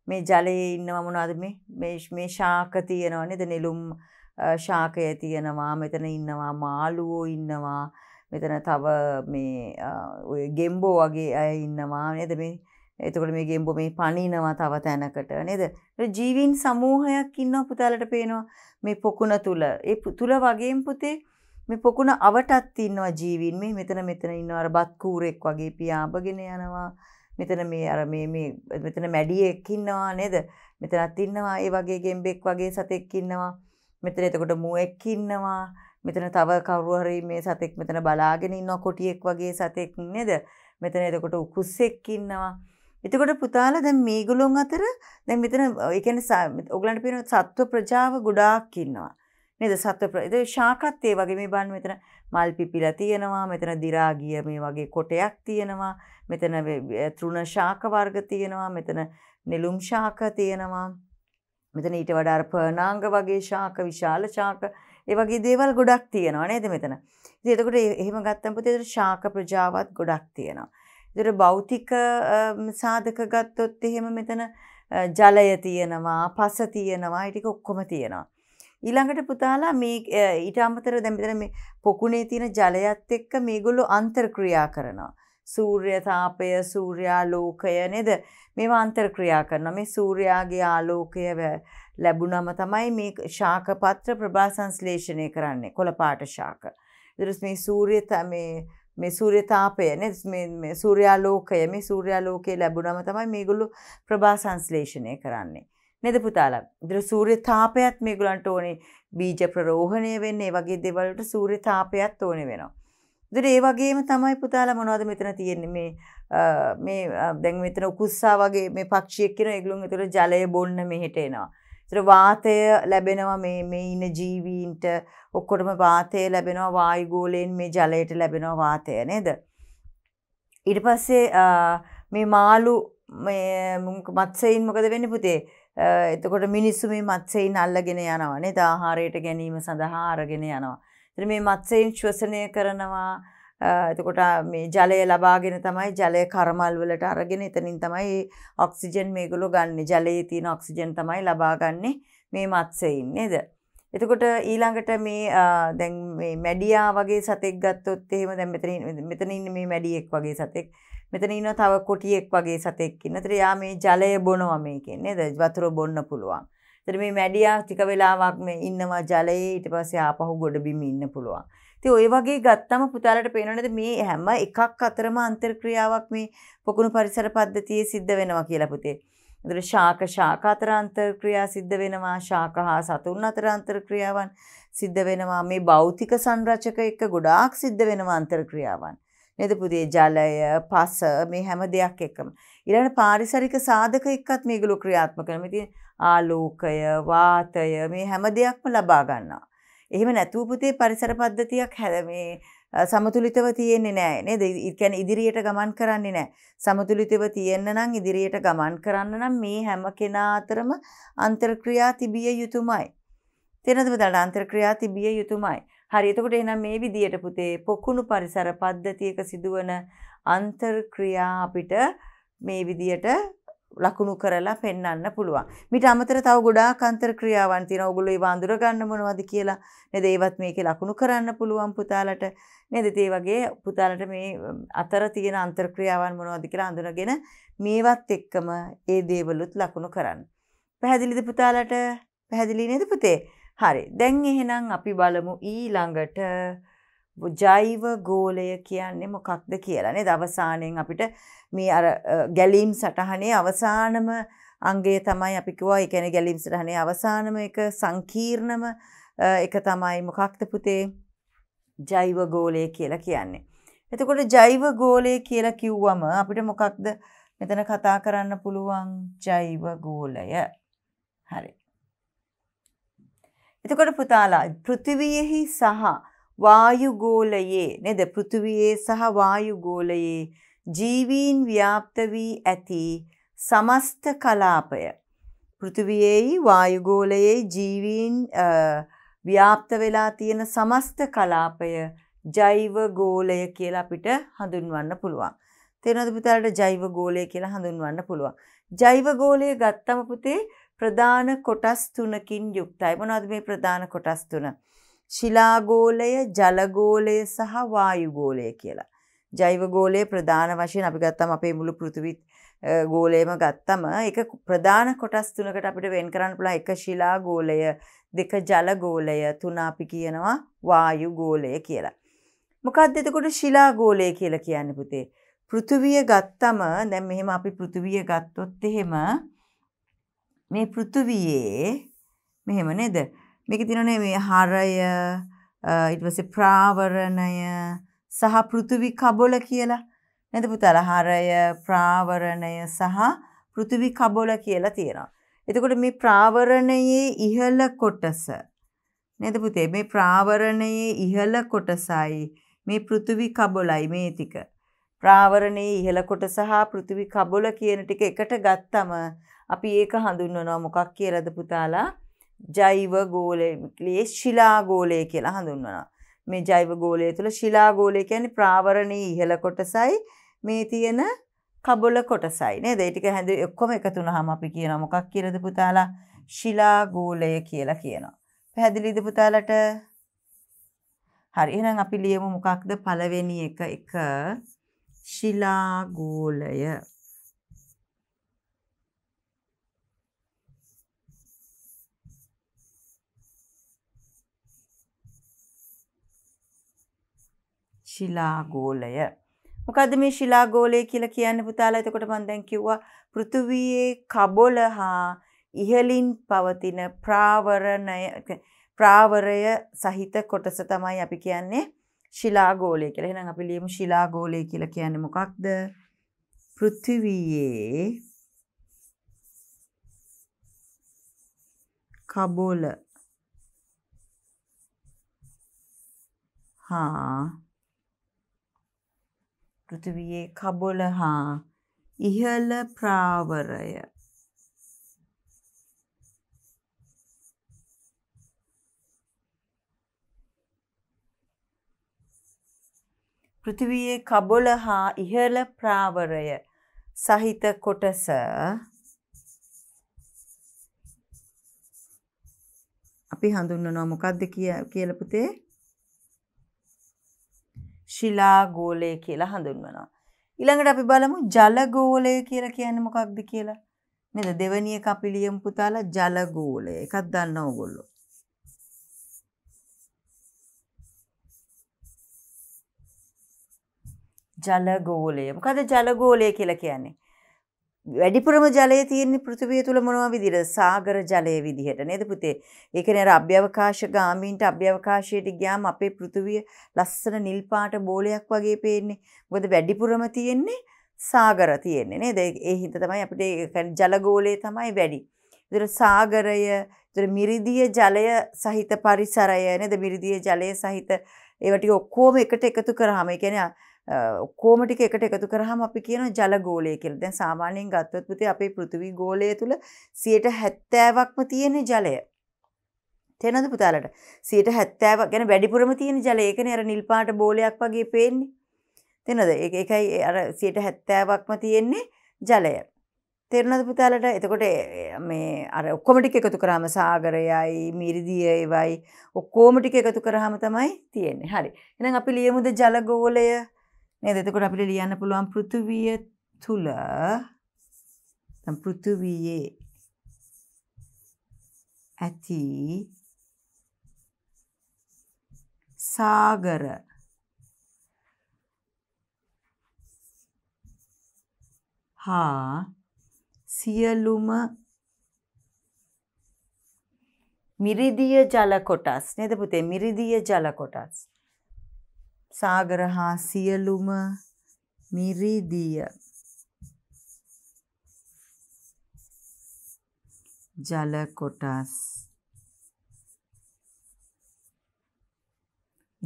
මේ ජලයේ ඉන්නවා මොනවද මේ මේ මේ ශාක තියෙනවා නේද නෙළුම් ශාකය තියෙනවා මෙතන ඉන්නවා මාළුවෝ ඉන්නවා මෙතන තව මේ ඔය ගෙම්බෝ වගේ අය ඉන්නවා නේද මේ එතකොට මේ ගෙම්බෝ මේ පණිනවා තව තැනකට නේද ජීවීන් සමූහයක් ඉන්නවා පුතාලට පේනවා මේ පොකුණ තුල ඒ තුල වගේම පුතේ මේ පොකුණ අවටත් ඉන්නවා ජීවින් මේ මෙතන මෙතන ඉන්න අර බත් කූරෙක් වගේ පියාඹගෙන යනවා මෙතන මේ අර මේ මේ මෙතන මැඩියෙක් ඉන්නවා නේද මෙතනත් ඉන්නවා ඒ වගේ ගෙම්බෙක් වගේ සතෙක් ඉන්නවා මෙතන එතකොට මුවෙක් ඉන්නවා මෙතන තව කවුරු හරි මේ සතෙක් මෙතන බලාගෙන ඉන්නවා කොටියෙක් වගේ සතෙක් නේද මෙතන එතකොට උකුස්සෙක් ඉන්නවා එතකොට පුතාල දැන් මේගොල්ලොන් අතර දැන් මෙතන ඒ කියන්නේ ඔයගලන්ට පේන සත්ව ප්‍රජාව ගොඩාක් ඉන්නවා. නේද සත්ව ඒ ශාකත් ඒ වගේ මේ බලන්න මෙතන මල් පිපිලා තියෙනවා මෙතන දි රාගිය මේ වගේ කොටයක් තියෙනවා මෙතන තෘණ ශාක වර්ග තියෙනවා මෙතන නෙළුම් ශාක තියෙනවා මෙතන ඊට වඩා අර පර්ණාංග වගේ ශාක විශාල ශාක ඒ වගේ දේවල් ගොඩක් තියෙනවා නේද මෙතන. ඉතින් එතකොට එහෙම ගත්තම පුතේ ඒතර ශාක ප්‍රජාවත් ගොඩක් තියෙනවා. ඒතර භෞතික සාධක ගත්තොත් එහෙම මෙතන ජලය තියෙනවා, පස තියෙනවා, ඒ ටික ඔක්කොම තියෙනවා. ඊළඟට පුතාලා මේ ඊට අමතර දැන් මෙතන මේ පොකුණේ තියෙන ජලයත් එක්ක මේගොල්ලෝ අන්තර්ක්‍රියා කරනවා. සූර්ය තාපය, සූර්යාලෝකය නේද? මේවා අන්තර්ක්‍රියා කරනවා. මේ සූර්යාගේ ආලෝකය ලැබුණම තමයි මේ ශාක පත්‍ර ප්‍රභා සංශ්ලේෂණය කරන්නේ. කොළපාට ශාක. ඊට මේ සූර්ය මේ මේ සූර්යතාපය මේ සූර්යාලෝකය මේ සූර්යාලෝකය ලැබුණම තමයි මේගොල්ලෝ ප්‍රභා සංශ්ලේෂණය කරන්නේ. නේද පුතාලා? ඒතර සූර්ය තාපයත් මේගොල්ලන්ට ඕනේ බීජ ප්‍රරෝහණය වෙන්නේ ඒ වගේ දේවල් වලට සූර්ය තාපයත් ඕනේ වෙනවා. ඒතර ඒ වගේම තමයි පුතාලා මොනවද මෙතන තියෙන්නේ මේ මේ දැන් මෙතන උකුස්සා වගේ මේ පක්ෂියෙක් කියන ඒගොල්ලන් ඒතර ජලය බොන්න මෙහෙට එනවා. ඒතර වාතය ලැබෙනවා මේ මේ ඉන ජීවීන්ට ඔක්කොටම වාතය ලැබෙනවා වායු ගෝලයෙන් මේ ජලයට ලැබෙනවා වාතය නේද ඊට පස්සේ මේ මාළු මේ මත්සයින් මොකද වෙන්නේ පුතේ එතකොට මිනිස්සු මේ මත්සයින් අල්ලගෙන යනවනේ දාහාරයට ගැනීම සඳහා අරගෙන යනවා. එතන මේ මත්සයින් ශ්වසනය කරනවා. එතකොට මේ ජලය ලබාගෙන තමයි ජලය කරමල් වලට අරගෙන එතනින් තමයි ඔක්සිජන් මේගොල්ලෝ ගන්න. ජලයේ තියෙන ඔක්සිජන් තමයි ලබාගන්නේ මේ මත්සයින් නේද? එතකොට ඊළඟට මේ දැන් මේ මැඩියා වගේ සතෙක් ගත්තොත් එහෙම දැන් මෙතන මෙතන ඉන්නේ මේ මැඩියෙක් වගේ සතෙක්. මෙතන ඉන්න තව කොටියෙක් වගේ සතෙක් ඉන්න. ඒතර යා මේ ජලය බොනවා මේකෙන් නේද? වතුර බොන්න පුළුවන්. ඒතර මේ මැඩියා ටික වෙලාවක් මේ ඉන්නවා ජලයේ ඊට පස්සේ ආපහු ගොඩබිම ඉන්න පුළුවන්. ඉතින් ওই වගේ ගත්තම පුතාලට පේනවනේ මේ හැම එකක් අතරම අන්තර්ක්‍රියාවක් මේ පොකුණු පරිසර පද්ධතියේ සිද්ධ වෙනවා කියලා පුතේ. ඒතර ශාක ශාක අතර අන්තර්ක්‍රියා සිද්ධ වෙනවා. ශාක හා සතුන් අතර අන්තර්ක්‍රියාවන් සිද්ධ වෙනවා. මේ භෞතික සංරචක එක්ක ගොඩාක් සිද්ධ වෙනවා අන්තර්ක්‍රියාවන්. නේද පුදේ ජලය පස මේ හැම දෙයක් එක්කම ඊළඟ පාරිසරික සාධක එක්කත් මේගොල්ලෝ ක්‍රියාත්මක කරනවා. ඉතින් ආලෝකය, වාතය මේ හැම දෙයක්ම ලබා ගන්නවා. එහෙම නැතුව පුතේ පරිසර පද්ධතියක් මේ සමතුලිතව තියෙන්නේ නැහැ නේද? ඒ කියන්නේ ඉදිරියට ගමන් කරන්නේ නැහැ. සමතුලිතව තියෙන්න නම් ඉදිරියට ගමන් කරන්න නම් මේ හැම කෙනා අතරම අන්තර්ක්‍රියා තිබිය යුතුමයි. තේරෙනවද? අන්තර්ක්‍රියා තිබිය යුතුමයි. හරි එතකොට එහෙනම් මේ විදියට පුතේ පොකුණු පරිසර පද්ධතියක සිදුවන අන්තර්ක්‍රියා අපිට මේ විදියට ලකුණු කරලා පෙන්වන්න පුළුවන්. මිට අමතර තව ගොඩාක් අන්තර්ක්‍රියාවන් තියෙනවා. ඔගොල්ලෝ ඒවා අඳුර ගන්න මොනවද කියලා නේද? ඒවත් මේකේ ලකුණු කරන්න පුළුවන් පුතාලට. නේද? ඒ වගේ පුතාලට මේ අතර තියෙන අන්තර්ක්‍රියාවන් මොනවද කියලා අඳුනගෙන මේවත් එක්කම ඒ දේවලුත් ලකුණු කරන්න. පැහැදිලිද පුතාලට? පැහැදිලි නේද පුතේ? හරි දැන් එහෙනම් අපි බලමු ඊළඟට ජෛව ගෝලය කියන්නේ මොකක්ද කියලනේ දවසානයෙන් අපිට මේ අර ගැලීම් සටහනේ අවසානම අන්ගේ තමයි අපිකවා එකන ගැලීම් සටහනේ අවසානම එක සංකීර්ණම එක තමයි මොකක්ද පුතේ ජෛව ගෝලය කියලා කියන්නේ. එතකොට ජෛව ගෝලය කියලා කිව්වම අපිට මොකක්ද මෙතන කතා කරන්න පුළුවන් ජෛව ගෝලය. හරි. එතකොට පුතාලා පෘථිවියෙහි සහ වායු ගෝලයේ නේද පෘථිවියේ සහ වායු ගෝලයේ ජීවීන් ව්‍යාප්ත වී ඇති සමස්ත කලාපය පෘථිවියේයි වායු ගෝලයේ ජීවීන් ව්‍යාප්ත වෙලා තියෙන සමස්ත කලාපය ජෛව ගෝලය කියලා අපිට හඳුන්වන්න පුළුවන්. තේරෙනවද පුතාලට ජෛව ගෝලය කියලා හඳුන්වන්න පුළුවන්. ජෛව ගෝලය ගත්තම පුතේ ප්‍රධාන කොටස් තුනකින් යුක්තයි. මොනවද මේ ප්‍රධාන කොටස් තුන? ශිලාගෝලය, ජලගෝලය සහ වායුගෝලය කියලා. ජෛව ගෝලය ප්‍රධාන වශයෙන් අපි ගත්තම අපේ මුළු පෘථිවිත් ගෝලයම ගත්තම එක ප්‍රධාන කොටස් තුනකට අපිට වෙන් කරන්න පුළුවන් එක ශිලා ගෝලය දෙක ජල ගෝලය තුන අපි කියනවා වායු ගෝලය කියලා. මොකක්ද එතකොට ශිලා ගෝලය කියලා කියන්නේ පුතේ? පෘථුවිය ගත්තම දැන් මෙහෙම අපි පෘථුවිය ගත්තොත් එහෙම මේ පෘථුවියේ මෙහෙම නේද? මේක තියෙනනේ මේ හරය ඊට පස්සේ ප්‍රාවරණය සහ පෘථුවි කබොල කියලා. නේද පුතාලා? හරය, ප්‍රාවරණය සහ පෘථුවි කබොල කියලා තියෙනවා. එතකොට මේ ප්‍රාවරණයේ ඉහළ කොටස නේද පුතේ මේ ප්‍රාවරණයේ ඉහළ කොටසයි මේ පෘථිවි කබොලයි මේ ටික. ප්‍රාවරණයේ ඉහළ කොට සහ පෘථිවි කබොල කියන ටික එකට ගත්තම අපි ඒක හඳුන්වනවා මොකක් කියලද පුතාලා ජෛව ගෝලයේ ශිලාගෝලය කියලා හඳුන්වනවා. මේ ජෛව ගෝලය තුළ ශිලාගෝලය කියන්නේ ප්‍රාවරණයේ ඉහළ කොටසයි මේ තියෙන කබොල කොටසයි නේද? ඒ ටික හැඳ ඔක්කොම එකතු වුනහම අපි කියනවා මොකක් කියලාද පුතාලා? ශිලාගෝලය කියලා කියනවා. පැහැදිලිද පුතාලට? හරි එහෙනම් අපි ලියමු මොකක්ද පළවෙනි එක එක ශිලාගෝලය ශිලාගෝලය. මොකද මේ ශිලාගෝලය කියලා කියන්න පුතාලා එතකොට මම දැන් කිව්වා පෘථුවියේ කබොල හා ඉහළින් පවතින ප්‍රාවරණය ප්‍රාවරය සහිත කොටස තමයි අපි කියන්නේ ශිලාගෝලය කියලා. එහෙනම් අපි ලියමු ශිලාගෝලය කියලා කියන්නේ මොකක්ද? පෘථිවියේ කබොල හා පෘථිවියේ කබොල හා ඉහළ ප්‍රාවරය පෘථිවියේ කබොල හා ඉහළ ප්‍රාවරය සහිත කොටස අපි හඳුන්වනවා මොකක්ද කියලා පුතේ ශිලා ගෝලය කියලා හඳුන්වනවා. ඊළඟට අපි බලමු ජල ගෝලය කියලා කියන්නේ මොකක්ද කියලා. නේද? දෙවැනි එක අපි ලියමු පුතාලා ජල ගෝලය. එකක් ගන්න ඕගොල්ලෝ. ජල ගෝලය. මොකද ජල ගෝලය කියලා කියන්නේ? වැඩිපුරම ජලය තියෙන පෘථිවිය තුල මොනවා විදිහට සාගර ජලය විදිහට නේද පුතේ? ඒ කියන්නේ අර අභ්‍යවකාශ ගාමීන්ට අභ්‍යවකාශයට ගියාම අපේ පෘථිවිය ලස්සන නිල් පාට බෝලයක් වගේ පේන්නේ. මොකද වැඩිපුරම තියෙන්නේ සාගර තියෙන්නේ නේද? ඒ හින්දා තමයි අපිට ජල ගෝලය තමයි වැඩි. ඒතර සාගරය, ඒතර මිරිදිය ජලය සහිත පරිසරය නේද? මිරිදිය ජලය සහිත ඒවා ටික ඔක්කොම එකට එකතු කරාම ඒ කියන්නේ කෝමටික එකට එකතු කරහම අපි කියන ජලගෝලය කියල දැන් සාමානයෙන් ගත්වත්පුති අපේ පෘතිවී ගෝලය තුළ සියට හැත්තෑවක්ම තියෙන ජලය. තෙනද පුතාලට සියට හැත්තෑවක් ගැන වැඩිපුරම තියෙන ජලයකන අර නිල්පාට බෝලයක් වගේ පේන්නේ. තෙනද එකයි අර සියට හැත්තෑවක්ම තියෙන්නේ ජලය. තෙරණද පුතාලට එතකොට මේ අර ඔක්කොමටික එකතු කරාම සාගරයයි මිරිදියවයි ඔක්කෝමටික එකතු කරහම තමයි තියෙන්නේ හරි එනම් අපි ලියමුද ජලගෝලය නේද එතකොට අපිට ලියන්න පුළුවන් පෘථිවිය තුල දැන් පෘථිවියේ ඇති සාගර හා සියලුම මිරිදිය ජල කොටස් නේද පුතේ මිරිදිය ජල කොටස් සාගර හා සියලුම මිරිදිය ජල කොටස්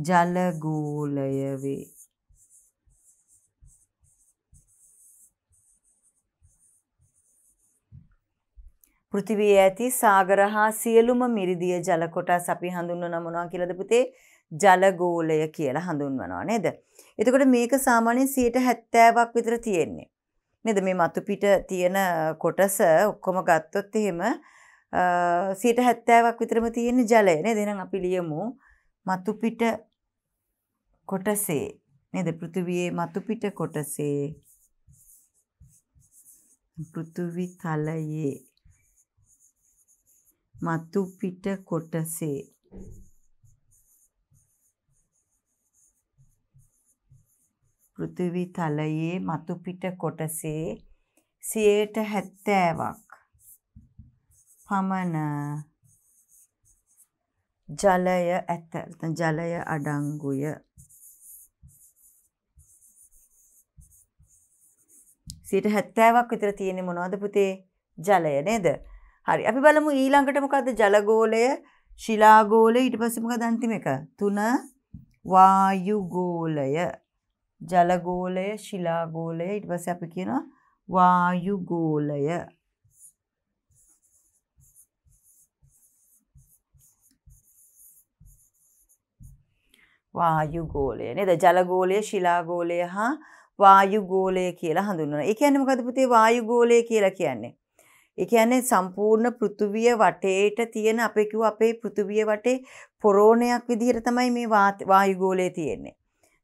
ජල ගෝලය වේ පෘථිවියේ ඇති සාගර හා සියලුම මිරිදිය ජල කොටස් අපි හඳුන්වන මොනවා කියලාද පුතේ ජලගෝලය කියලා හඳුන්වනවා නේද. එතකොට මේක සාමාන්‍යෙන් සියයට හැත්තෑවක් විතර තියෙන්නේ. නද මේ මතු පිට තියෙන කොටස ඔක්කොම ගත්තොත් එහෙම සීට හැත්තෑවක් විතරම තියෙන ජලය නේ දෙනම් අපි ලියමු මතුපිට කොටසේ නේද පෘථිවියේ මතුපිට කොටසේ පෘථිවි තලයේ මතුපිට කොටසේ පෘථිවි තලයේ මතුපිට කොටසේ 70%ක් පමණ ජලය ඇත. ජලය අඩංගුය. සිට 70ක් විතර තියෙන්නේ මොනවද පුතේ? ජලය නේද? හරි. අපි බලමු ඊළඟට මොකද්ද ජලගෝලය, ශිලාගෝලය, ඊට පස්සේ මොකද අන්තිම එක? 3 වායු ගෝලය. ජල ගෝලය, ශිලා ගෝලය ඊට පස්සේ අපි කියනවා වායු ගෝලය. වායු ගෝලය නේද? ජල ගෝලය, ශිලා ගෝලය හා වායු ගෝලය කියලා හඳුන්වනවා. ඒ කියන්නේ මොකද පුතේ වායු ගෝලය කියලා කියන්නේ? ඒ කියන්නේ සම්පූර්ණ පෘථුවිය වටේට තියෙන අපේ කිව්ව අපේ පෘථුවිය වටේ පොරෝණයක් විදිහට තමයි මේ වායු ගෝලය තියෙන්නේ.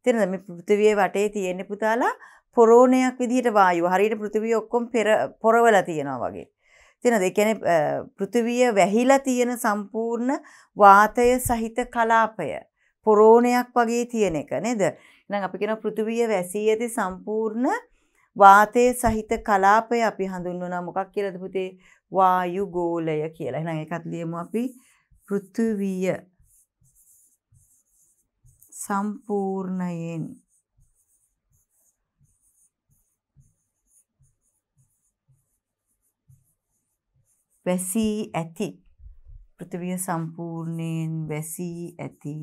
තේරෙනවද මේ පෘථිවියේ වටේ තියෙන පුතාලා පොරෝණයක් විදිහට වායුව හරියට පෘථිවිය ඔක්කොම පෙර පොරවලා තියෙනවා වගේ තේරෙනවද ඒ කියන්නේ පෘථිවිය වැහිලා තියෙන සම්පූර්ණ වාතය සහිත කලාපය පොරෝණයක් වගේ තියෙන එක නේද එහෙනම් අපි කියන පෘථිවිය වැසී ඇති සම්පූර්ණ වාතය සහිත කලාපය අපි හඳුන්වනවා මොකක් කියලාද පුතේ වායු ගෝලය කියලා. එහෙනම් ඒකත් ලියමු අපි පෘථිවිය සම්පූර්ණයෙන් වැසී ඇති පෘථිවිය සම්පූර්ණයෙන් වැසී ඇති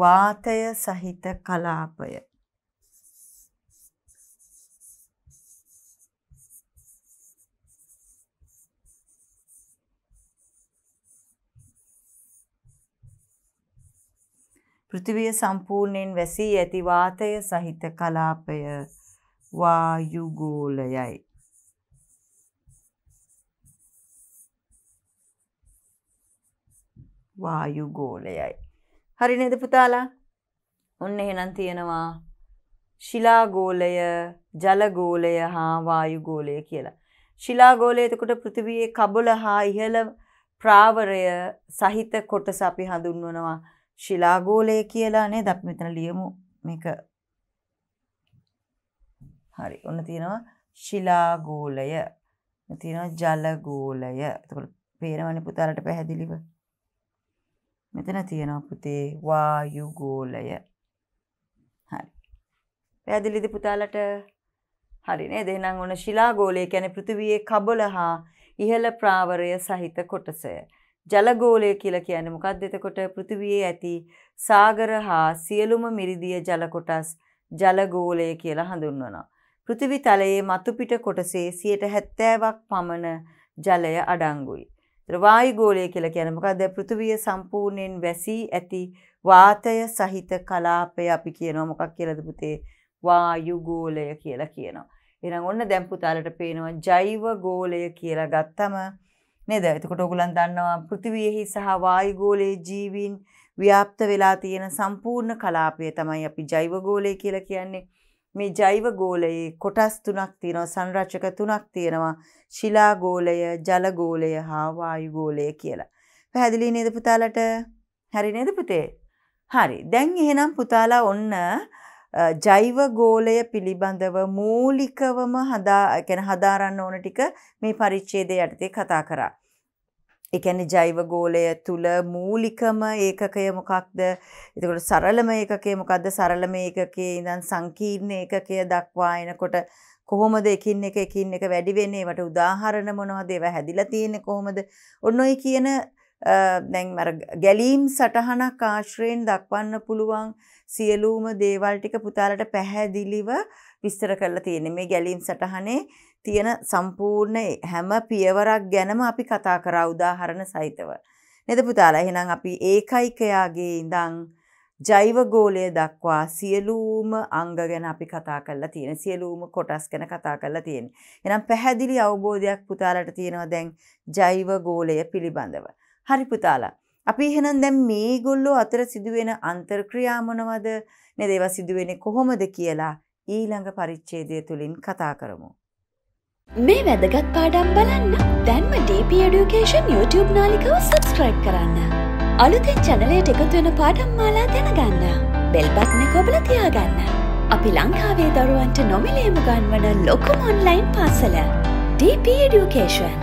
වාතය සහිත කලාපය පෘථිවිය සම්පූර්ණයෙන් වැසී ඇති වාතය සහිත කලාපය වායු ගෝලයයි. වායු ගෝලයයි. හරි නේද පුතාලා? ඔන්න එහෙනම් තියෙනවා ශිලා ගෝලය, ජල ගෝලය හා වායු ගෝලය කියලා. ශිලා ගෝලය එතකොට පෘථිවියේ කබල හා ඉහළ ප්‍රාවරය සහිත කොටස අපි හඳුන්වනවා. ශිලාගෝලය කියලා නේද අපි මෙතන ලියමු මේක හරි ඔන්න තියෙනවා ශිලාගෝලය තියෙනවා ජලගෝලය එතකොට පේනවනේ පුතාලට පැහැදිලිව මෙතන තියෙනවා පුතේ වායුගෝලය හරි පැහැදිලිද පුතාලට හරි නේද එහෙනම් ඔන්න ශිලාගෝලය කියන්නේ පෘථිවියේ කබල හා ඉහළ ප්‍රාවරය සහිත කොටසය ජලගෝලය කියලා කියන්නේ මොකක්ද එතකොට පෘථිවියේ ඇති සාගර හා සියලුම මිරිදිය ජල කොටස් ජලගෝලය කියලා හඳුන්වනවා. පෘථිවි තලයේ මතුපිට කොටසේ 70%ක් පමණ ජලය අඩංගුයි. ඒතර වායු ගෝලය කියලා කියන්නේ මොකක්ද? පෘථිවිය සම්පූර්ණයෙන් වැසී ඇති වාතය සහිත කලාපය අපි කියනවා මොකක් කියලාද පුතේ? වායු ගෝලය කියලා කියනවා. එහෙනම් ඔන්න දැන් පුතාලට පේනවා ජෛව ගෝලය කියලා ගත්තම නේද? එතකොට ඔයගොල්ලන් දන්නවා පෘථිවියෙහි සහ වායුගෝලයේ ජීවීන් ව්‍යාප්ත වෙලා තියෙන සම්පූර්ණ කලාපය තමයි අපි ජෛව ගෝලය කියලා කියන්නේ. මේ ජෛව ගෝලයේ කොටස් තුනක් තියෙනවා, සංරචක තුනක් තියෙනවා. ශිලා ගෝලය, ජල ගෝලය හා වායු ගෝලය කියලා. පැහැදිලි නේද පුතාලට? හරි නේද පුතේ? හරි. දැන් එහෙනම් පුතාලා ඔන්න ජෛව ගෝලය පිළිබඳව මූලිකවම හදා ගැන හදාරන්න ඕන ටික මේ පරිච්ඡේදය යටතේ කතා කරා. එකැනි ජෛව ගෝලය තුළ මූලිකම ඒකකය මොකක්ද එතකොට සරලම ඒකකේ මොකක්ද සරලම ඒකකේ ඉඳන් සංකීර්ණ ඒකකය දක්වා එනකොට කොහොමද එකින් එක එකින් එක වැඩි වෙන්නේ වට උදාහරණ මොනවද ඒවා හැදිලා තියෙන්නේ කොහොමද ඔන්න ඔය කියන දැන් අර ගැලීම් සටහනක් ආශ්‍රයෙන් දක්වන්න පුළුවන් සියලුම දේවල් ටික පුතාලට පැහැදිලිව විස්තර කරලා තියෙන්නේ. මේ ගැලීම් සටහනේ තියෙන සම්පූර්ණ හැම පියවරක් ගැනම අපි කතා කරා උදාහරණ සහිතව. නේද පුතාලා? එහෙනම් අපි ඒකයිකයාගේ ඉඳන් ජෛව ගෝලය දක්වා සියලුම අංග ගැන අපි කතා කරලා තියෙන සියලුම කොටස් ගැන කතා කරලා තියෙන. එහෙනම් පැහැදිලි අවබෝධයක් පුතාලට තියෙනවා දැන් ජෛව ගෝලය පිළිබඳව. හරි පුතාලා. අපි එහෙනම් දැන් මේගොල්ලෝ අතර සිදුවෙන අන්තර්ක්‍රියා මොනවද? නේද ඒවා සිදුවෙන්නේ කොහොමද කියලා ඊළඟ පරිච්ඡේදය තුලින් කතා කරමු. මේ වැදගත් පාඩම් බලන්න දැන්ම DP Education YouTube නාලිකාව subscribe කරන්න. අලුතෙන් channelයට එකතු වෙන පාඩම් මාලා දැනගන්න. bell button එක ඔබලා තියාගන්න. අපි ලංකාවේ දරුවන්ට නොමිලේම ගන්වන ලොකුම online පාසල DP Education.